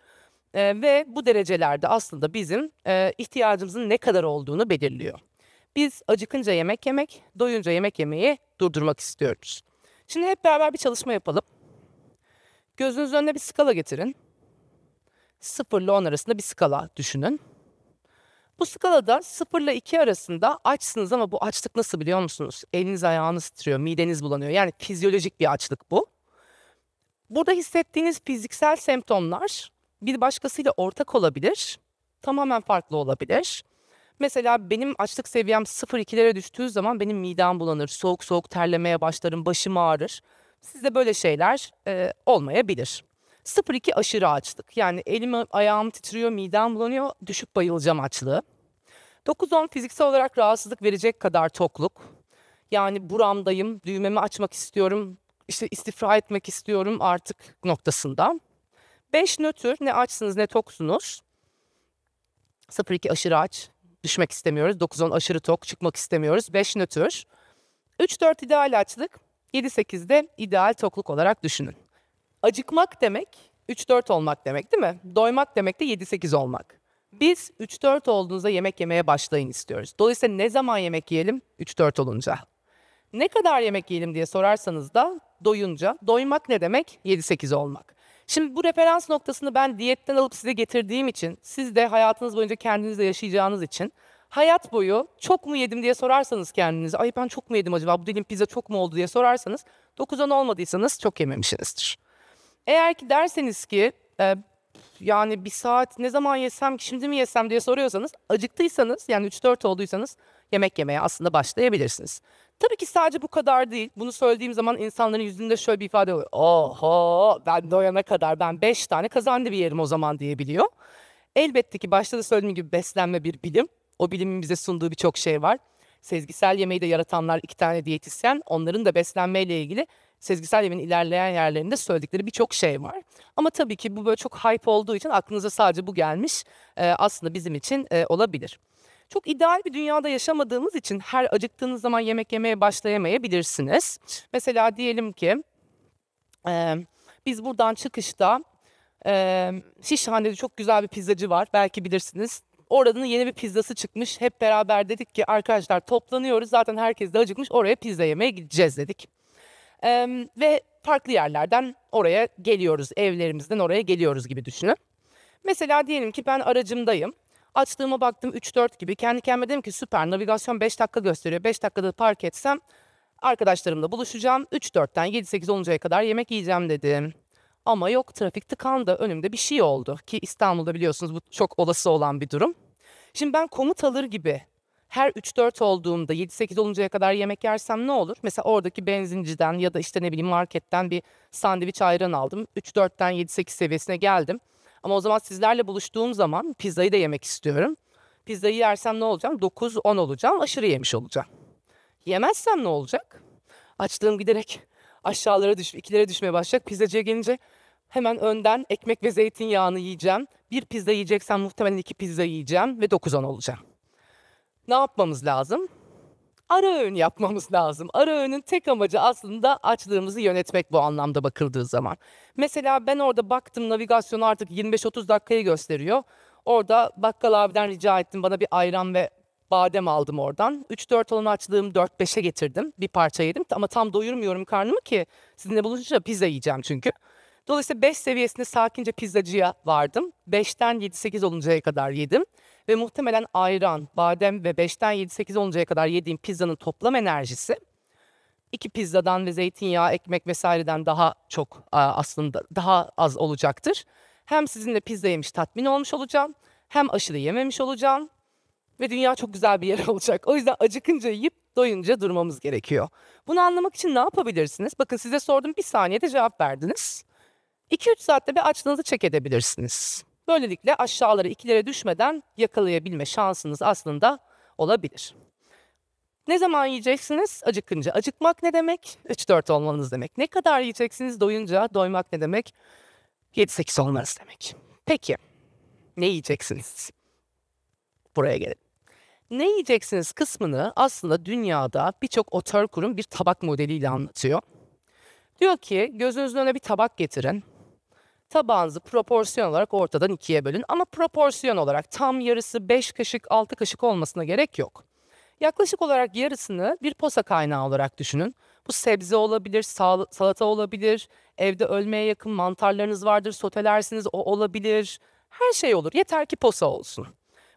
e, ve bu derecelerde aslında bizim e, ihtiyacımızın ne kadar olduğunu belirliyor. Biz acıkınca yemek yemek, doyunca yemek yemeyi durdurmak istiyoruz. Şimdi hep beraber bir çalışma yapalım. Gözünüzün önüne bir skala getirin. 0 ile 10 arasında bir skala düşünün. Bu skalada 0 ile 2 arasında açsınız ama bu açlık nasıl biliyor musunuz? Eliniz ayağınız titriyor, mideniz bulanıyor. Yani fizyolojik bir açlık bu. Burada hissettiğiniz fiziksel semptomlar bir başkasıyla ortak olabilir, tamamen farklı olabilir. Mesela benim açlık seviyem 0-2'lere düştüğü zaman benim midem bulanır, soğuk soğuk terlemeye başlarım, başım ağrır. Sizde böyle şeyler e, olmayabilir. 0-2 aşırı açlık. Yani elim ayağım titriyor, midem bulanıyor, düşüp bayılacağım açlığı. 9-10 fiziksel olarak rahatsızlık verecek kadar tokluk. Yani buramdayım, düğmemi açmak istiyorum, işte istifra etmek istiyorum artık noktasında. 5 nötr ne açsınız ne toksunuz. 0-2 aşırı aç, düşmek istemiyoruz. 9-10 aşırı tok, çıkmak istemiyoruz. 5 nötr. 3-4 ideal açlık, 7-8'de ideal tokluk olarak düşünün. Acıkmak demek 3-4 olmak demek değil mi? Doymak demek de 7-8 olmak. Biz 3-4 olduğunuzda yemek yemeye başlayın istiyoruz. Dolayısıyla ne zaman yemek yiyelim? 3-4 olunca. Ne kadar yemek yiyelim diye sorarsanız da doyunca. Doymak ne demek? 7-8 olmak. Şimdi bu referans noktasını ben diyetten alıp size getirdiğim için, siz de hayatınız boyunca kendinizle yaşayacağınız için hayat boyu çok mu yedim diye sorarsanız kendinize, ay ben çok mu yedim acaba, bu dilim pizza çok mu oldu diye sorarsanız 9-10 olmadıysanız çok yememişsinizdir. Eğer ki derseniz ki e, yani bir saat ne zaman yesem ki şimdi mi yesem diye soruyorsanız acıktıysanız yani 3-4 olduysanız yemek yemeye aslında başlayabilirsiniz. Tabii ki sadece bu kadar değil. Bunu söylediğim zaman insanların yüzünde şöyle bir ifade oluyor. Oho ben doyana kadar ben 5 tane kazandı bir yerim o zaman diyebiliyor. Elbette ki başta da söylediğim gibi beslenme bir bilim. O bilimin bize sunduğu birçok şey var. Sezgisel yemeği de yaratanlar iki tane diyetisyen. Onların da beslenmeyle ilgili sezgisel yemin ilerleyen yerlerinde söyledikleri birçok şey var. Ama tabii ki bu böyle çok hype olduğu için aklınıza sadece bu gelmiş e, aslında bizim için e, olabilir. Çok ideal bir dünyada yaşamadığımız için her acıktığınız zaman yemek yemeye başlayamayabilirsiniz. Mesela diyelim ki e, biz buradan çıkışta e, Şişhane'de çok güzel bir pizzacı var belki bilirsiniz. Oradan yeni bir pizzası çıkmış. Hep beraber dedik ki arkadaşlar toplanıyoruz. Zaten herkes de acıkmış. Oraya pizza yemeye gideceğiz dedik. Ee, ve farklı yerlerden oraya geliyoruz, evlerimizden oraya geliyoruz gibi düşünün. Mesela diyelim ki ben aracımdayım. Açtığıma baktım 3-4 gibi. Kendi kendime dedim ki süper navigasyon 5 dakika gösteriyor. 5 dakikada park etsem arkadaşlarımla buluşacağım. 3-4'ten 7-8 oluncaya kadar yemek yiyeceğim dedim. Ama yok trafik tıkandı. Önümde bir şey oldu. Ki İstanbul'da biliyorsunuz bu çok olası olan bir durum. Şimdi ben komut alır gibi her 3-4 olduğumda 7-8 oluncaya kadar yemek yersem ne olur? Mesela oradaki benzinciden ya da işte ne bileyim marketten bir sandviç ayran aldım. 3-4'ten 7-8 seviyesine geldim. Ama o zaman sizlerle buluştuğum zaman pizzayı da yemek istiyorum. Pizzayı yersem ne olacağım? 9-10 olacağım. Aşırı yemiş olacağım. Yemezsem ne olacak? Açlığım giderek aşağılara düş, ikilere düşmeye başlayacak. Pizzacıya gelince hemen önden ekmek ve zeytinyağını yiyeceğim. Bir pizza yiyeceksem muhtemelen iki pizza yiyeceğim ve 9-10 olacağım ne yapmamız lazım? Ara öğün yapmamız lazım. Ara öğünün tek amacı aslında açlığımızı yönetmek bu anlamda bakıldığı zaman. Mesela ben orada baktım navigasyon artık 25-30 dakikayı gösteriyor. Orada bakkal abiden rica ettim bana bir ayran ve badem aldım oradan. 3-4 olan açlığım 4-5'e getirdim. Bir parça yedim ama tam doyurmuyorum karnımı ki sizinle buluşunca pizza yiyeceğim çünkü. Dolayısıyla 5 seviyesinde sakince pizzacıya vardım. 5'ten 7-8 oluncaya kadar yedim ve muhtemelen ayran, badem ve 5'ten 7-8 oluncaya kadar yediğim pizzanın toplam enerjisi iki pizzadan ve zeytinyağı, ekmek vesaireden daha çok aslında daha az olacaktır. Hem sizinle pizza yemiş tatmin olmuş olacağım, hem aşırı yememiş olacağım ve dünya çok güzel bir yer olacak. O yüzden acıkınca yiyip doyunca durmamız gerekiyor. Bunu anlamak için ne yapabilirsiniz? Bakın size sordum bir saniyede cevap verdiniz. 2-3 saatte bir açlığınızı çek edebilirsiniz. Böylelikle aşağılara ikilere düşmeden yakalayabilme şansınız aslında olabilir. Ne zaman yiyeceksiniz? Acıkınca acıkmak ne demek? 3-4 olmanız demek. Ne kadar yiyeceksiniz? Doyunca doymak ne demek? 7-8 olmanız demek. Peki ne yiyeceksiniz? Buraya gelin. Ne yiyeceksiniz kısmını aslında dünyada birçok otör kurum bir tabak modeliyle anlatıyor. Diyor ki gözünüzün önüne bir tabak getirin Tabağınızı proporsiyon olarak ortadan ikiye bölün ama proporsiyon olarak tam yarısı 5 kaşık 6 kaşık olmasına gerek yok. Yaklaşık olarak yarısını bir posa kaynağı olarak düşünün. Bu sebze olabilir, sal salata olabilir, evde ölmeye yakın mantarlarınız vardır, sotelersiniz o olabilir. Her şey olur yeter ki posa olsun.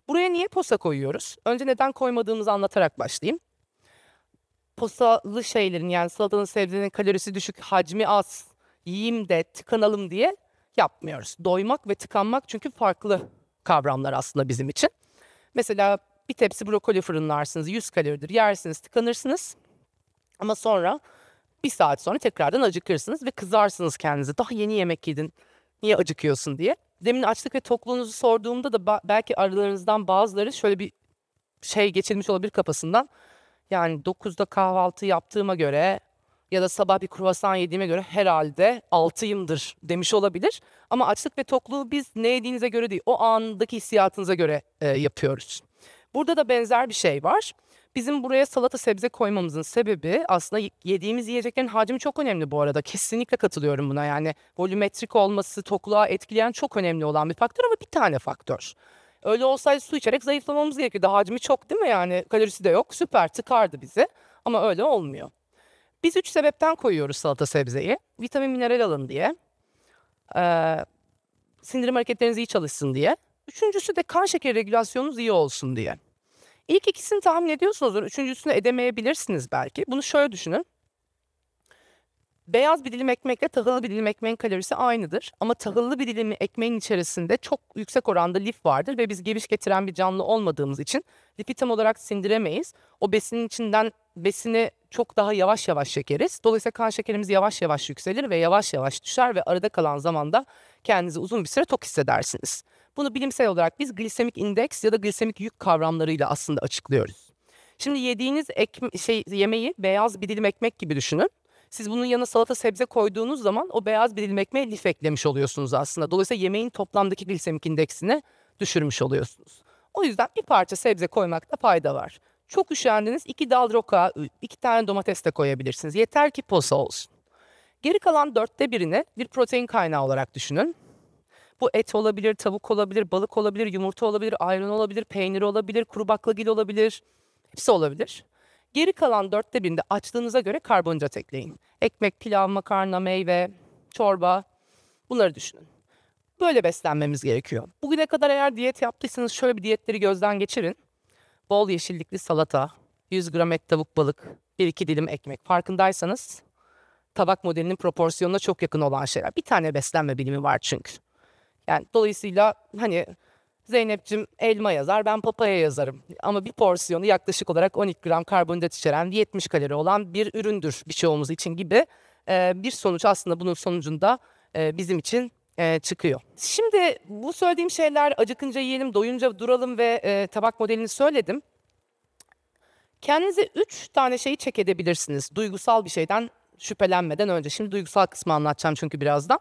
Buraya niye posa koyuyoruz? Önce neden koymadığımızı anlatarak başlayayım posalı şeylerin yani salatanın sebzenin kalorisi düşük, hacmi az, yiyeyim de tıkanalım diye yapmıyoruz. Doymak ve tıkanmak çünkü farklı kavramlar aslında bizim için. Mesela bir tepsi brokoli fırınlarsınız 100 kaloridir yersiniz tıkanırsınız ama sonra bir saat sonra tekrardan acıkırsınız ve kızarsınız kendinizi. Daha yeni yemek yedin niye acıkıyorsun diye. Demin açlık ve tokluğunuzu sorduğumda da belki aralarınızdan bazıları şöyle bir şey geçirmiş olabilir kafasından. Yani 9'da kahvaltı yaptığıma göre ya da sabah bir kruvasan yediğime göre herhalde altıyımdır demiş olabilir. Ama açlık ve tokluğu biz ne yediğinize göre değil, o andaki hissiyatınıza göre e, yapıyoruz. Burada da benzer bir şey var. Bizim buraya salata sebze koymamızın sebebi aslında yediğimiz yiyeceklerin hacmi çok önemli bu arada. Kesinlikle katılıyorum buna yani. Volümetrik olması tokluğa etkileyen çok önemli olan bir faktör ama bir tane faktör. Öyle olsaydı su içerek zayıflamamız gerekiyordu. Hacmi çok değil mi yani? Kalorisi de yok. Süper tıkardı bizi. Ama öyle olmuyor. Biz üç sebepten koyuyoruz salata sebzeyi. Vitamin mineral alın diye. Ee, sindirim hareketleriniz iyi çalışsın diye. Üçüncüsü de kan şekeri regülasyonunuz iyi olsun diye. İlk ikisini tahmin ediyorsunuzdur. Üçüncüsünü edemeyebilirsiniz belki. Bunu şöyle düşünün. Beyaz bir dilim ekmekle tahıllı bir dilim ekmeğin kalorisi aynıdır. Ama tahıllı bir dilim ekmeğin içerisinde çok yüksek oranda lif vardır ve biz geviş getiren bir canlı olmadığımız için lifi tam olarak sindiremeyiz. O besinin içinden besini çok daha yavaş yavaş şekeriz. Dolayısıyla kan şekerimiz yavaş yavaş yükselir ve yavaş yavaş düşer ve arada kalan zamanda kendinizi uzun bir süre tok hissedersiniz. Bunu bilimsel olarak biz glisemik indeks ya da glisemik yük kavramlarıyla aslında açıklıyoruz. Şimdi yediğiniz ek, şey, yemeği beyaz bir dilim ekmek gibi düşünün. Siz bunun yanına salata sebze koyduğunuz zaman o beyaz bir ilmekme lif eklemiş oluyorsunuz aslında. Dolayısıyla yemeğin toplamdaki glisemik indeksini düşürmüş oluyorsunuz. O yüzden bir parça sebze koymakta fayda var. Çok üşendiniz iki dal roka, iki tane domates de koyabilirsiniz. Yeter ki posa olsun. Geri kalan dörtte birini bir protein kaynağı olarak düşünün. Bu et olabilir, tavuk olabilir, balık olabilir, yumurta olabilir, ayran olabilir, peynir olabilir, kuru baklagil olabilir. Hepsi olabilir. Geri kalan dörtte birinde açtığınıza göre karbonhidrat ekleyin. Ekmek, pilav, makarna, meyve, çorba bunları düşünün. Böyle beslenmemiz gerekiyor. Bugüne kadar eğer diyet yaptıysanız şöyle bir diyetleri gözden geçirin. Bol yeşillikli salata, 100 gram et tavuk balık, 1-2 dilim ekmek farkındaysanız tabak modelinin proporsiyonuna çok yakın olan şeyler. Bir tane beslenme bilimi var çünkü. Yani dolayısıyla hani Zeynep'cim elma yazar, ben papaya yazarım. Ama bir porsiyonu yaklaşık olarak 12 gram karbonhidrat içeren 70 kalori olan bir üründür birçoğumuz için gibi e, bir sonuç aslında bunun sonucunda e, bizim için e, çıkıyor. Şimdi bu söylediğim şeyler acıkınca yiyelim, doyunca duralım ve e, tabak modelini söyledim. Kendinize üç tane şeyi çek edebilirsiniz. Duygusal bir şeyden şüphelenmeden önce. Şimdi duygusal kısmı anlatacağım çünkü birazdan.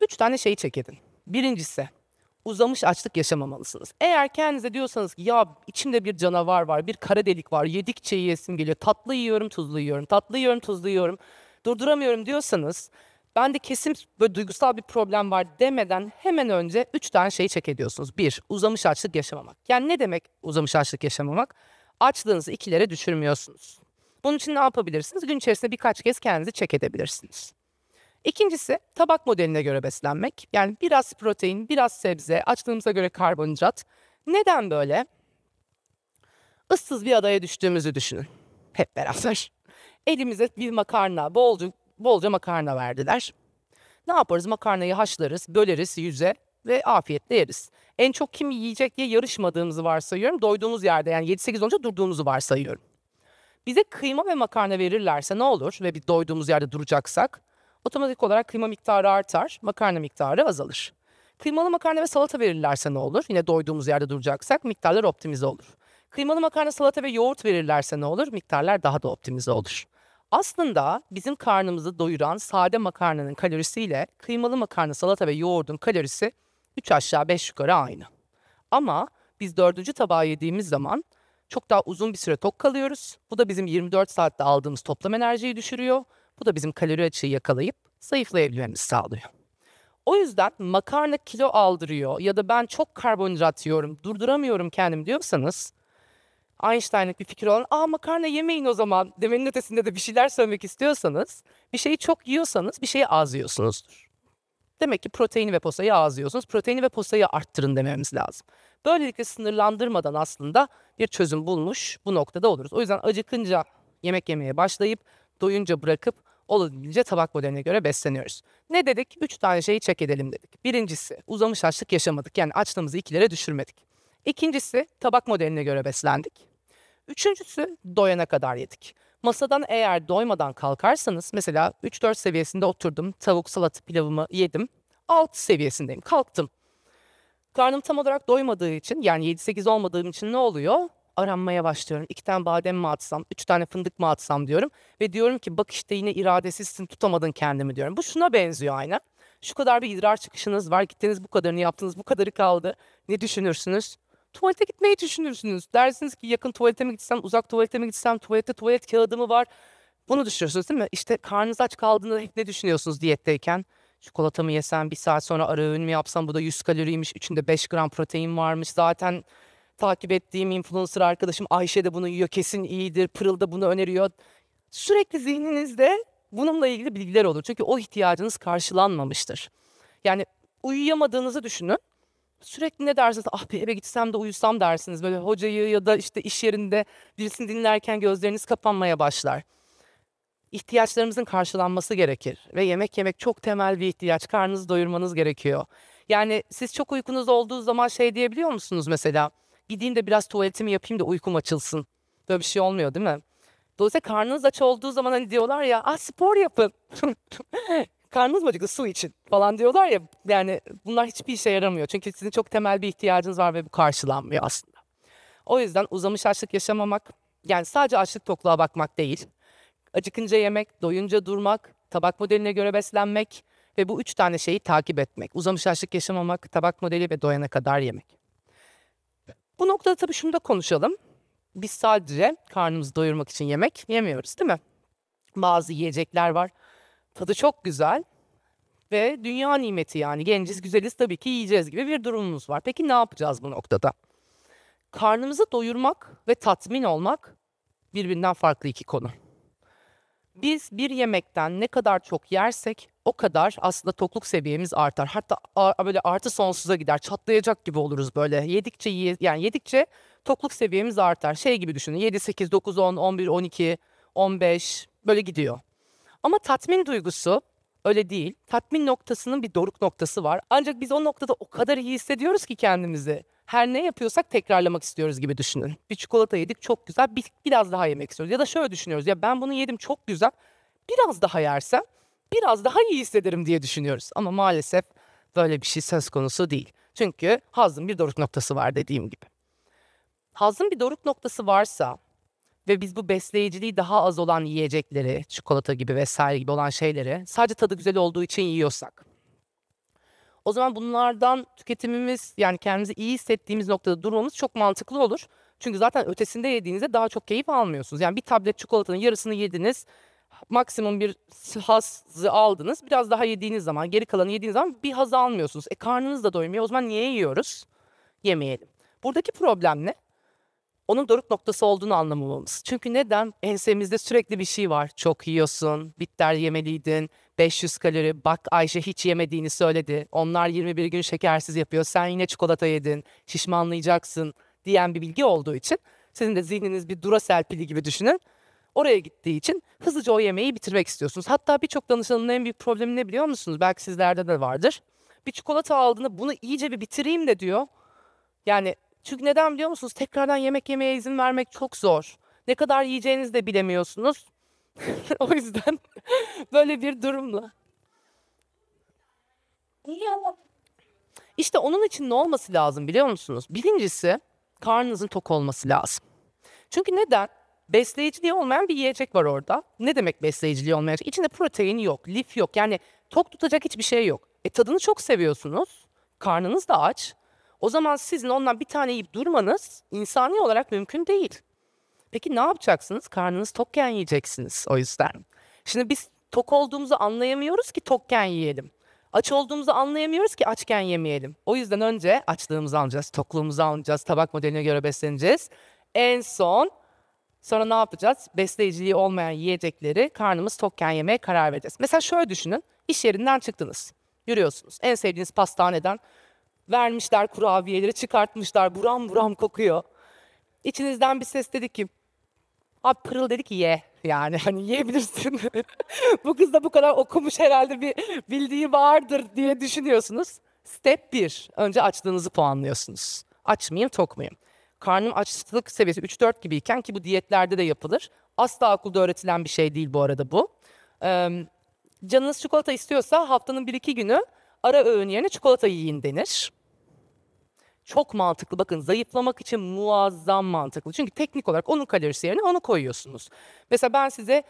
Üç tane şeyi çek edin. Birincisi uzamış açlık yaşamamalısınız. Eğer kendinize diyorsanız ki ya içimde bir canavar var, bir kara delik var, yedikçe yiyesim geliyor, tatlı yiyorum, tuzlu yiyorum, tatlı yiyorum, tuzlu yiyorum, durduramıyorum diyorsanız ben de kesin böyle duygusal bir problem var demeden hemen önce üç tane şeyi çek ediyorsunuz. Bir, uzamış açlık yaşamamak. Yani ne demek uzamış açlık yaşamamak? Açlığınızı ikilere düşürmüyorsunuz. Bunun için ne yapabilirsiniz? Gün içerisinde birkaç kez kendinizi çek edebilirsiniz. İkincisi tabak modeline göre beslenmek. Yani biraz protein, biraz sebze, açlığımıza göre karbonhidrat. Neden böyle? Issız bir adaya düştüğümüzü düşünün. Hep beraber. Elimize bir makarna, bolca, bolca makarna verdiler. Ne yaparız? Makarnayı haşlarız, böleriz yüze ve afiyetle yeriz. En çok kim yiyecek diye yarışmadığımızı varsayıyorum. Doyduğumuz yerde yani 7-8 olunca durduğumuzu varsayıyorum. Bize kıyma ve makarna verirlerse ne olur ve bir doyduğumuz yerde duracaksak otomatik olarak kıyma miktarı artar, makarna miktarı azalır. Kıymalı makarna ve salata verirlerse ne olur? Yine doyduğumuz yerde duracaksak miktarlar optimize olur. Kıymalı makarna, salata ve yoğurt verirlerse ne olur? Miktarlar daha da optimize olur. Aslında bizim karnımızı doyuran sade makarnanın kalorisiyle kıymalı makarna, salata ve yoğurdun kalorisi 3 aşağı 5 yukarı aynı. Ama biz dördüncü tabağı yediğimiz zaman çok daha uzun bir süre tok kalıyoruz. Bu da bizim 24 saatte aldığımız toplam enerjiyi düşürüyor bu da bizim kalori açığı yakalayıp zayıflayabilmemizi sağlıyor. O yüzden makarna kilo aldırıyor ya da ben çok karbonhidrat yiyorum, durduramıyorum kendim diyorsanız Einstein'lık bir fikir olan aa makarna yemeyin o zaman demenin ötesinde de bir şeyler söylemek istiyorsanız bir şeyi çok yiyorsanız bir şeyi az yiyorsunuzdur. Demek ki proteini ve posayı az yiyorsunuz. Proteini ve posayı arttırın dememiz lazım. Böylelikle sınırlandırmadan aslında bir çözüm bulmuş bu noktada oluruz. O yüzden acıkınca yemek yemeye başlayıp doyunca bırakıp olabildiğince tabak modeline göre besleniyoruz. Ne dedik? Üç tane şeyi çek edelim dedik. Birincisi uzamış açlık yaşamadık. Yani açlığımızı ikilere düşürmedik. İkincisi tabak modeline göre beslendik. Üçüncüsü doyana kadar yedik. Masadan eğer doymadan kalkarsanız mesela 3-4 seviyesinde oturdum. Tavuk salatı pilavımı yedim. 6 seviyesindeyim. Kalktım. Karnım tam olarak doymadığı için yani 7-8 olmadığım için ne oluyor? aranmaya başlıyorum. İki tane badem mi atsam, üç tane fındık mı atsam diyorum. Ve diyorum ki bak işte yine iradesizsin tutamadın kendimi diyorum. Bu şuna benziyor aynen. Şu kadar bir idrar çıkışınız var. Gittiniz bu kadarını yaptınız bu kadarı kaldı. Ne düşünürsünüz? Tuvalete gitmeyi düşünürsünüz. Dersiniz ki yakın tuvalete mi gitsem, uzak tuvalete mi gitsem, tuvalette tuvalet kağıdı mı var? Bunu düşünüyorsunuz değil mi? İşte karnınız aç kaldığında hep ne düşünüyorsunuz diyetteyken? Çikolata mı yesem, bir saat sonra ara öğün mü yapsam, bu da 100 kaloriymiş, içinde 5 gram protein varmış. Zaten Takip ettiğim influencer arkadaşım Ayşe de bunu yiyor kesin iyidir. Pırıl da bunu öneriyor. Sürekli zihninizde bununla ilgili bilgiler olur. Çünkü o ihtiyacınız karşılanmamıştır. Yani uyuyamadığınızı düşünün. Sürekli ne dersiniz? Ah bir eve gitsem de uyusam dersiniz. Böyle hocayı ya da işte iş yerinde birisini dinlerken gözleriniz kapanmaya başlar. İhtiyaçlarımızın karşılanması gerekir. Ve yemek yemek çok temel bir ihtiyaç. Karnınızı doyurmanız gerekiyor. Yani siz çok uykunuz olduğu zaman şey diyebiliyor musunuz mesela? gideyim de biraz tuvaletimi yapayım da uykum açılsın. Böyle bir şey olmuyor değil mi? Dolayısıyla karnınız aç olduğu zaman hani diyorlar ya ah spor yapın. karnınız mı acıktı su için falan diyorlar ya. Yani bunlar hiçbir işe yaramıyor. Çünkü sizin çok temel bir ihtiyacınız var ve bu karşılanmıyor aslında. O yüzden uzamış açlık yaşamamak yani sadece açlık tokluğa bakmak değil. Acıkınca yemek, doyunca durmak, tabak modeline göre beslenmek ve bu üç tane şeyi takip etmek. Uzamış açlık yaşamamak, tabak modeli ve doyana kadar yemek. Bu noktada tabii şunu da konuşalım. Biz sadece karnımızı doyurmak için yemek yemiyoruz değil mi? Bazı yiyecekler var. Tadı çok güzel ve dünya nimeti yani genciz güzeliz tabii ki yiyeceğiz gibi bir durumumuz var. Peki ne yapacağız bu noktada? Karnımızı doyurmak ve tatmin olmak birbirinden farklı iki konu. Biz bir yemekten ne kadar çok yersek o kadar aslında tokluk seviyemiz artar. Hatta böyle artı sonsuza gider. Çatlayacak gibi oluruz böyle. Yedikçe yiye, yani yedikçe tokluk seviyemiz artar. Şey gibi düşünün. 7 8 9 10 11 12 15 böyle gidiyor. Ama tatmin duygusu öyle değil. Tatmin noktasının bir doruk noktası var. Ancak biz o noktada o kadar iyi hissediyoruz ki kendimizi. Her ne yapıyorsak tekrarlamak istiyoruz gibi düşünün. Bir çikolata yedik çok güzel bir, biraz daha yemek istiyoruz. Ya da şöyle düşünüyoruz ya ben bunu yedim çok güzel biraz daha yersem biraz daha iyi hissederim diye düşünüyoruz. Ama maalesef böyle bir şey söz konusu değil. Çünkü hazın bir doruk noktası var dediğim gibi. Hazın bir doruk noktası varsa ve biz bu besleyiciliği daha az olan yiyecekleri, çikolata gibi vesaire gibi olan şeyleri sadece tadı güzel olduğu için yiyorsak. O zaman bunlardan tüketimimiz yani kendimizi iyi hissettiğimiz noktada durmamız çok mantıklı olur. Çünkü zaten ötesinde yediğinizde daha çok keyif almıyorsunuz. Yani bir tablet çikolatanın yarısını yediniz maksimum bir hazı aldınız. Biraz daha yediğiniz zaman, geri kalanı yediğiniz zaman bir haz almıyorsunuz. E karnınız da doymuyor. O zaman niye yiyoruz? Yemeyelim. Buradaki problem ne? Onun doruk noktası olduğunu anlamamamız. Çünkü neden? Ensemizde sürekli bir şey var. Çok yiyorsun, bitter yemeliydin, 500 kalori. Bak Ayşe hiç yemediğini söyledi. Onlar 21 gün şekersiz yapıyor. Sen yine çikolata yedin, şişmanlayacaksın diyen bir bilgi olduğu için sizin de zihniniz bir Duracell pili gibi düşünün Oraya gittiği için hızlıca o yemeği bitirmek istiyorsunuz. Hatta birçok danışanın en büyük problemi ne biliyor musunuz? Belki sizlerde de vardır. Bir çikolata aldığında bunu iyice bir bitireyim de diyor. Yani çünkü neden biliyor musunuz? Tekrardan yemek yemeye izin vermek çok zor. Ne kadar yiyeceğinizi de bilemiyorsunuz. o yüzden böyle bir durumla. İşte onun için ne olması lazım biliyor musunuz? Birincisi karnınızın tok olması lazım. Çünkü neden? besleyiciliği olmayan bir yiyecek var orada. Ne demek besleyiciliği olmayan? İçinde protein yok, lif yok. Yani tok tutacak hiçbir şey yok. E tadını çok seviyorsunuz. Karnınız da aç. O zaman sizin ondan bir tane yiyip durmanız insani olarak mümkün değil. Peki ne yapacaksınız? Karnınız tokken yiyeceksiniz o yüzden. Şimdi biz tok olduğumuzu anlayamıyoruz ki tokken yiyelim. Aç olduğumuzu anlayamıyoruz ki açken yemeyelim. O yüzden önce açlığımızı alacağız, tokluğumuzu alacağız, tabak modeline göre besleneceğiz. En son Sonra ne yapacağız? Besleyiciliği olmayan yiyecekleri karnımız tokken yemeye karar vereceğiz. Mesela şöyle düşünün. İş yerinden çıktınız. Yürüyorsunuz. En sevdiğiniz pastaneden vermişler kurabiyeleri çıkartmışlar. Buram buram kokuyor. İçinizden bir ses dedi ki Abi pırıl dedi ki ye. Yani hani yiyebilirsin. bu kız da bu kadar okumuş herhalde bir bildiği vardır diye düşünüyorsunuz. Step 1. Önce açtığınızı puanlıyorsunuz. Aç mıyım tok muyum? karnım açlık seviyesi 3-4 gibiyken ki bu diyetlerde de yapılır. Asla okulda öğretilen bir şey değil bu arada bu. Ee, canınız çikolata istiyorsa haftanın 1-2 günü ara öğün yerine çikolata yiyin denir. Çok mantıklı bakın zayıflamak için muazzam mantıklı. Çünkü teknik olarak onun kalorisi yerine onu koyuyorsunuz. Mesela ben size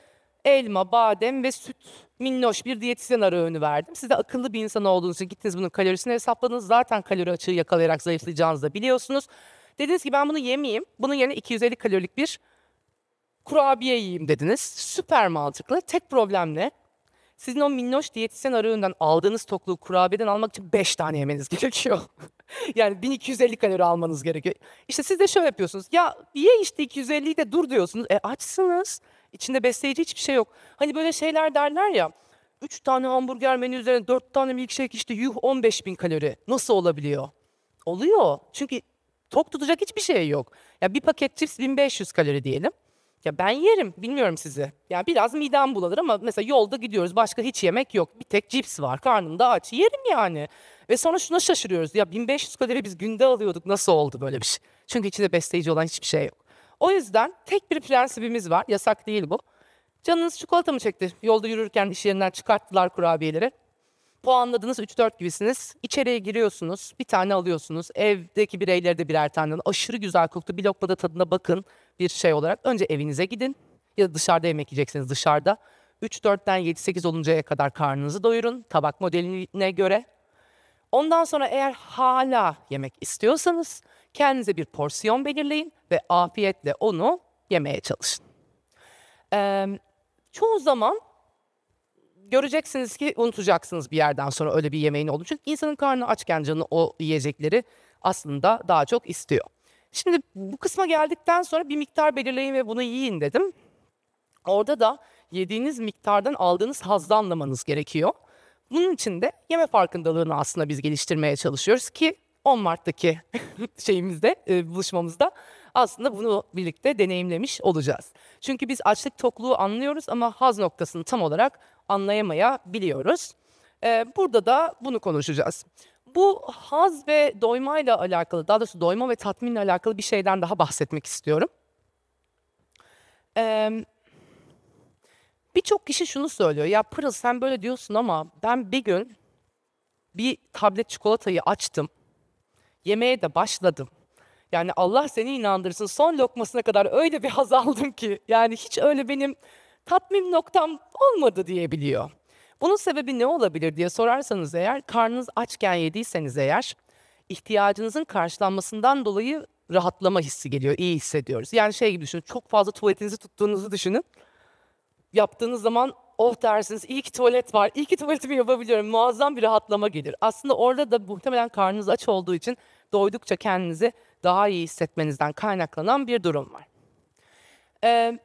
elma, badem ve süt minnoş bir diyetisyen ara öğünü verdim. Siz de akıllı bir insan olduğunuz için gittiniz bunun kalorisini hesapladınız. Zaten kalori açığı yakalayarak zayıflayacağınızı da biliyorsunuz. Dediniz ki ben bunu yemeyeyim. Bunun yerine 250 kalorilik bir kurabiye yiyeyim dediniz. Süper mantıklı. Tek problem ne? Sizin o minnoş diyetisyen arığından aldığınız tokluğu kurabiyeden almak için 5 tane yemeniz gerekiyor. yani 1250 kalori almanız gerekiyor. İşte siz de şöyle yapıyorsunuz. Ya ye işte 250'yi de dur diyorsunuz. E açsınız. İçinde besleyici hiçbir şey yok. Hani böyle şeyler derler ya. 3 tane hamburger menü üzerine 4 tane milkshake işte yuh 15 bin kalori. Nasıl olabiliyor? Oluyor. Çünkü tok tutacak hiçbir şey yok. Ya bir paket cips 1500 kalori diyelim. Ya ben yerim, bilmiyorum sizi. Yani biraz midem bulanır ama mesela yolda gidiyoruz, başka hiç yemek yok. Bir tek cips var, karnımda aç. Yerim yani. Ve sonra şuna şaşırıyoruz. Ya 1500 kalori biz günde alıyorduk, nasıl oldu böyle bir şey? Çünkü içinde besleyici olan hiçbir şey yok. O yüzden tek bir prensibimiz var, yasak değil bu. Canınız çikolata mı çekti? Yolda yürürken iş yerinden çıkarttılar kurabiyeleri puanladınız 3-4 gibisiniz. İçeriye giriyorsunuz. Bir tane alıyorsunuz. Evdeki bireyleri de birer tane Aşırı güzel koktu. Bir lokma da tadına bakın bir şey olarak. Önce evinize gidin. Ya da dışarıda yemek yiyeceksiniz dışarıda. 3-4'ten 7-8 oluncaya kadar karnınızı doyurun. Tabak modeline göre. Ondan sonra eğer hala yemek istiyorsanız kendinize bir porsiyon belirleyin ve afiyetle onu yemeye çalışın. Ee, çoğu zaman göreceksiniz ki unutacaksınız bir yerden sonra öyle bir yemeğin olduğunu. Çünkü insanın karnı açken canı o yiyecekleri aslında daha çok istiyor. Şimdi bu kısma geldikten sonra bir miktar belirleyin ve bunu yiyin dedim. Orada da yediğiniz miktardan aldığınız hazdan anlamanız gerekiyor. Bunun için de yeme farkındalığını aslında biz geliştirmeye çalışıyoruz ki 10 Mart'taki şeyimizde, e, buluşmamızda aslında bunu birlikte deneyimlemiş olacağız. Çünkü biz açlık tokluğu anlıyoruz ama haz noktasını tam olarak anlayamayabiliyoruz. Ee, burada da bunu konuşacağız. Bu haz ve doymayla alakalı, daha doğrusu doyma ve tatminle alakalı bir şeyden daha bahsetmek istiyorum. Ee, Birçok kişi şunu söylüyor. Ya Pırıl sen böyle diyorsun ama ben bir gün bir tablet çikolatayı açtım. Yemeğe de başladım. Yani Allah seni inandırsın son lokmasına kadar öyle bir haz aldım ki. Yani hiç öyle benim tatmin noktam olmadı diyebiliyor. Bunun sebebi ne olabilir diye sorarsanız eğer, karnınız açken yediyseniz eğer, ihtiyacınızın karşılanmasından dolayı rahatlama hissi geliyor, iyi hissediyoruz. Yani şey gibi düşünün, çok fazla tuvaletinizi tuttuğunuzu düşünün. Yaptığınız zaman oh dersiniz, iyi ki tuvalet var, iyi ki tuvaletimi yapabiliyorum, muazzam bir rahatlama gelir. Aslında orada da muhtemelen karnınız aç olduğu için doydukça kendinizi daha iyi hissetmenizden kaynaklanan bir durum var. Ee,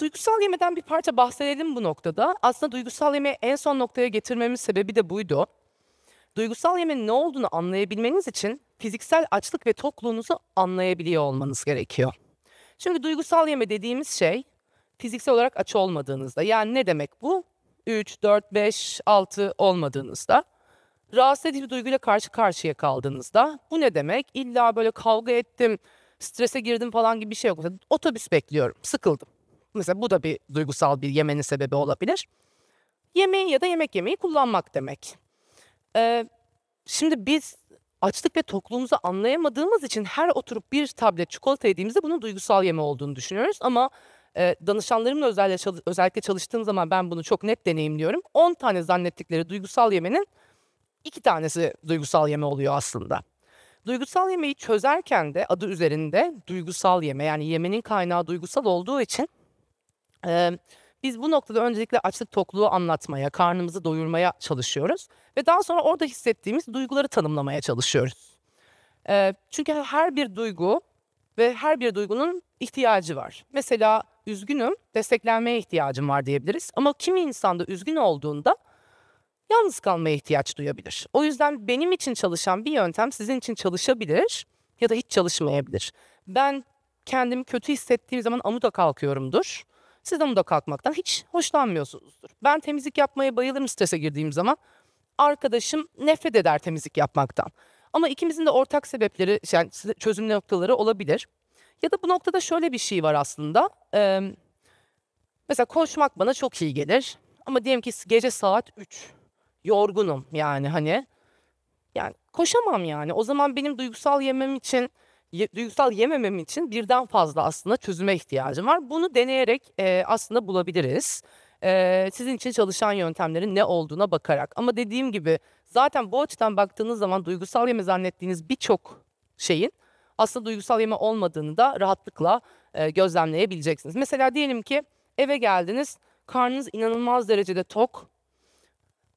Duygusal yemeden bir parça bahsedelim bu noktada. Aslında duygusal yeme en son noktaya getirmemin sebebi de buydu. Duygusal yemenin ne olduğunu anlayabilmeniz için fiziksel açlık ve tokluğunuzu anlayabiliyor olmanız gerekiyor. Çünkü duygusal yeme dediğimiz şey fiziksel olarak aç olmadığınızda. Yani ne demek bu? 3, 4, 5, 6 olmadığınızda. Rahatsız edici bir duyguyla karşı karşıya kaldığınızda. Bu ne demek? İlla böyle kavga ettim, strese girdim falan gibi bir şey yok. otobüs bekliyorum, sıkıldım. Mesela bu da bir duygusal bir yemenin sebebi olabilir. Yemeği ya da yemek yemeyi kullanmak demek. Ee, şimdi biz açlık ve tokluğumuzu anlayamadığımız için her oturup bir tablet çikolata yediğimizde bunun duygusal yeme olduğunu düşünüyoruz. Ama e, danışanlarımla özellikle, özellikle çalıştığım zaman ben bunu çok net deneyimliyorum. 10 tane zannettikleri duygusal yemenin iki tanesi duygusal yeme oluyor aslında. Duygusal yemeği çözerken de adı üzerinde duygusal yeme yani yemenin kaynağı duygusal olduğu için ee, biz bu noktada öncelikle açlık tokluğu anlatmaya, karnımızı doyurmaya çalışıyoruz. Ve daha sonra orada hissettiğimiz duyguları tanımlamaya çalışıyoruz. Ee, çünkü her bir duygu ve her bir duygunun ihtiyacı var. Mesela üzgünüm, desteklenmeye ihtiyacım var diyebiliriz. Ama kimi insanda üzgün olduğunda yalnız kalmaya ihtiyaç duyabilir. O yüzden benim için çalışan bir yöntem sizin için çalışabilir ya da hiç çalışmayabilir. Ben kendimi kötü hissettiğim zaman amuda kalkıyorumdur. Siz de bunu da kalkmaktan hiç hoşlanmıyorsunuzdur. Ben temizlik yapmaya bayılırım strese girdiğim zaman. Arkadaşım nefret eder temizlik yapmaktan. Ama ikimizin de ortak sebepleri, yani çözüm noktaları olabilir. Ya da bu noktada şöyle bir şey var aslında. Ee, mesela koşmak bana çok iyi gelir. Ama diyelim ki gece saat 3. Yorgunum yani hani. Yani koşamam yani. O zaman benim duygusal yemem için duygusal yememem için birden fazla aslında çözüme ihtiyacım var. Bunu deneyerek e, aslında bulabiliriz. E, sizin için çalışan yöntemlerin ne olduğuna bakarak. Ama dediğim gibi zaten bu açıdan baktığınız zaman duygusal yeme zannettiğiniz birçok şeyin aslında duygusal yeme olmadığını da rahatlıkla e, gözlemleyebileceksiniz. Mesela diyelim ki eve geldiniz, karnınız inanılmaz derecede tok.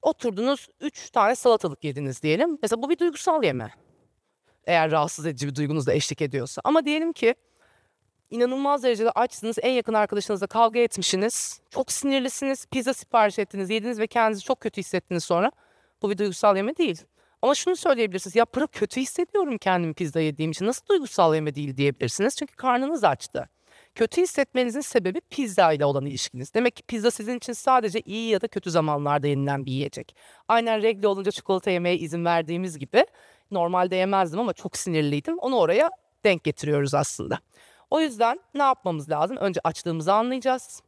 Oturdunuz 3 tane salatalık yediniz diyelim. Mesela bu bir duygusal yeme. Eğer rahatsız edici bir duygunuzla eşlik ediyorsa. Ama diyelim ki inanılmaz derecede açsınız. En yakın arkadaşınızla kavga etmişsiniz. Çok sinirlisiniz. Pizza sipariş ettiniz. Yediniz ve kendinizi çok kötü hissettiniz sonra. Bu bir duygusal yeme değil. Ama şunu söyleyebilirsiniz. Ya pırıp kötü hissediyorum kendimi pizza yediğim için. Nasıl duygusal yeme değil diyebilirsiniz. Çünkü karnınız açtı. Kötü hissetmenizin sebebi pizza ile olan ilişkiniz. Demek ki pizza sizin için sadece iyi ya da kötü zamanlarda yenilen bir yiyecek. Aynen regle olunca çikolata yemeye izin verdiğimiz gibi Normalde yemezdim ama çok sinirliydim. Onu oraya denk getiriyoruz aslında. O yüzden ne yapmamız lazım? Önce açtığımızı anlayacağız.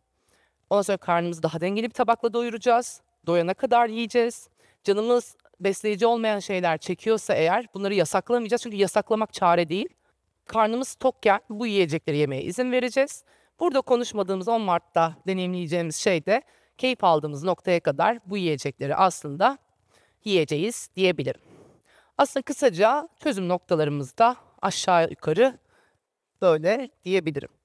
Ondan sonra karnımızı daha dengeli bir tabakla doyuracağız. Doyana kadar yiyeceğiz. Canımız besleyici olmayan şeyler çekiyorsa eğer bunları yasaklamayacağız. Çünkü yasaklamak çare değil. Karnımız tokken bu yiyecekleri yemeye izin vereceğiz. Burada konuşmadığımız 10 Mart'ta deneyimleyeceğimiz şey de keyif aldığımız noktaya kadar bu yiyecekleri aslında yiyeceğiz diyebilirim. Aslında kısaca çözüm noktalarımız da aşağı yukarı böyle diyebilirim.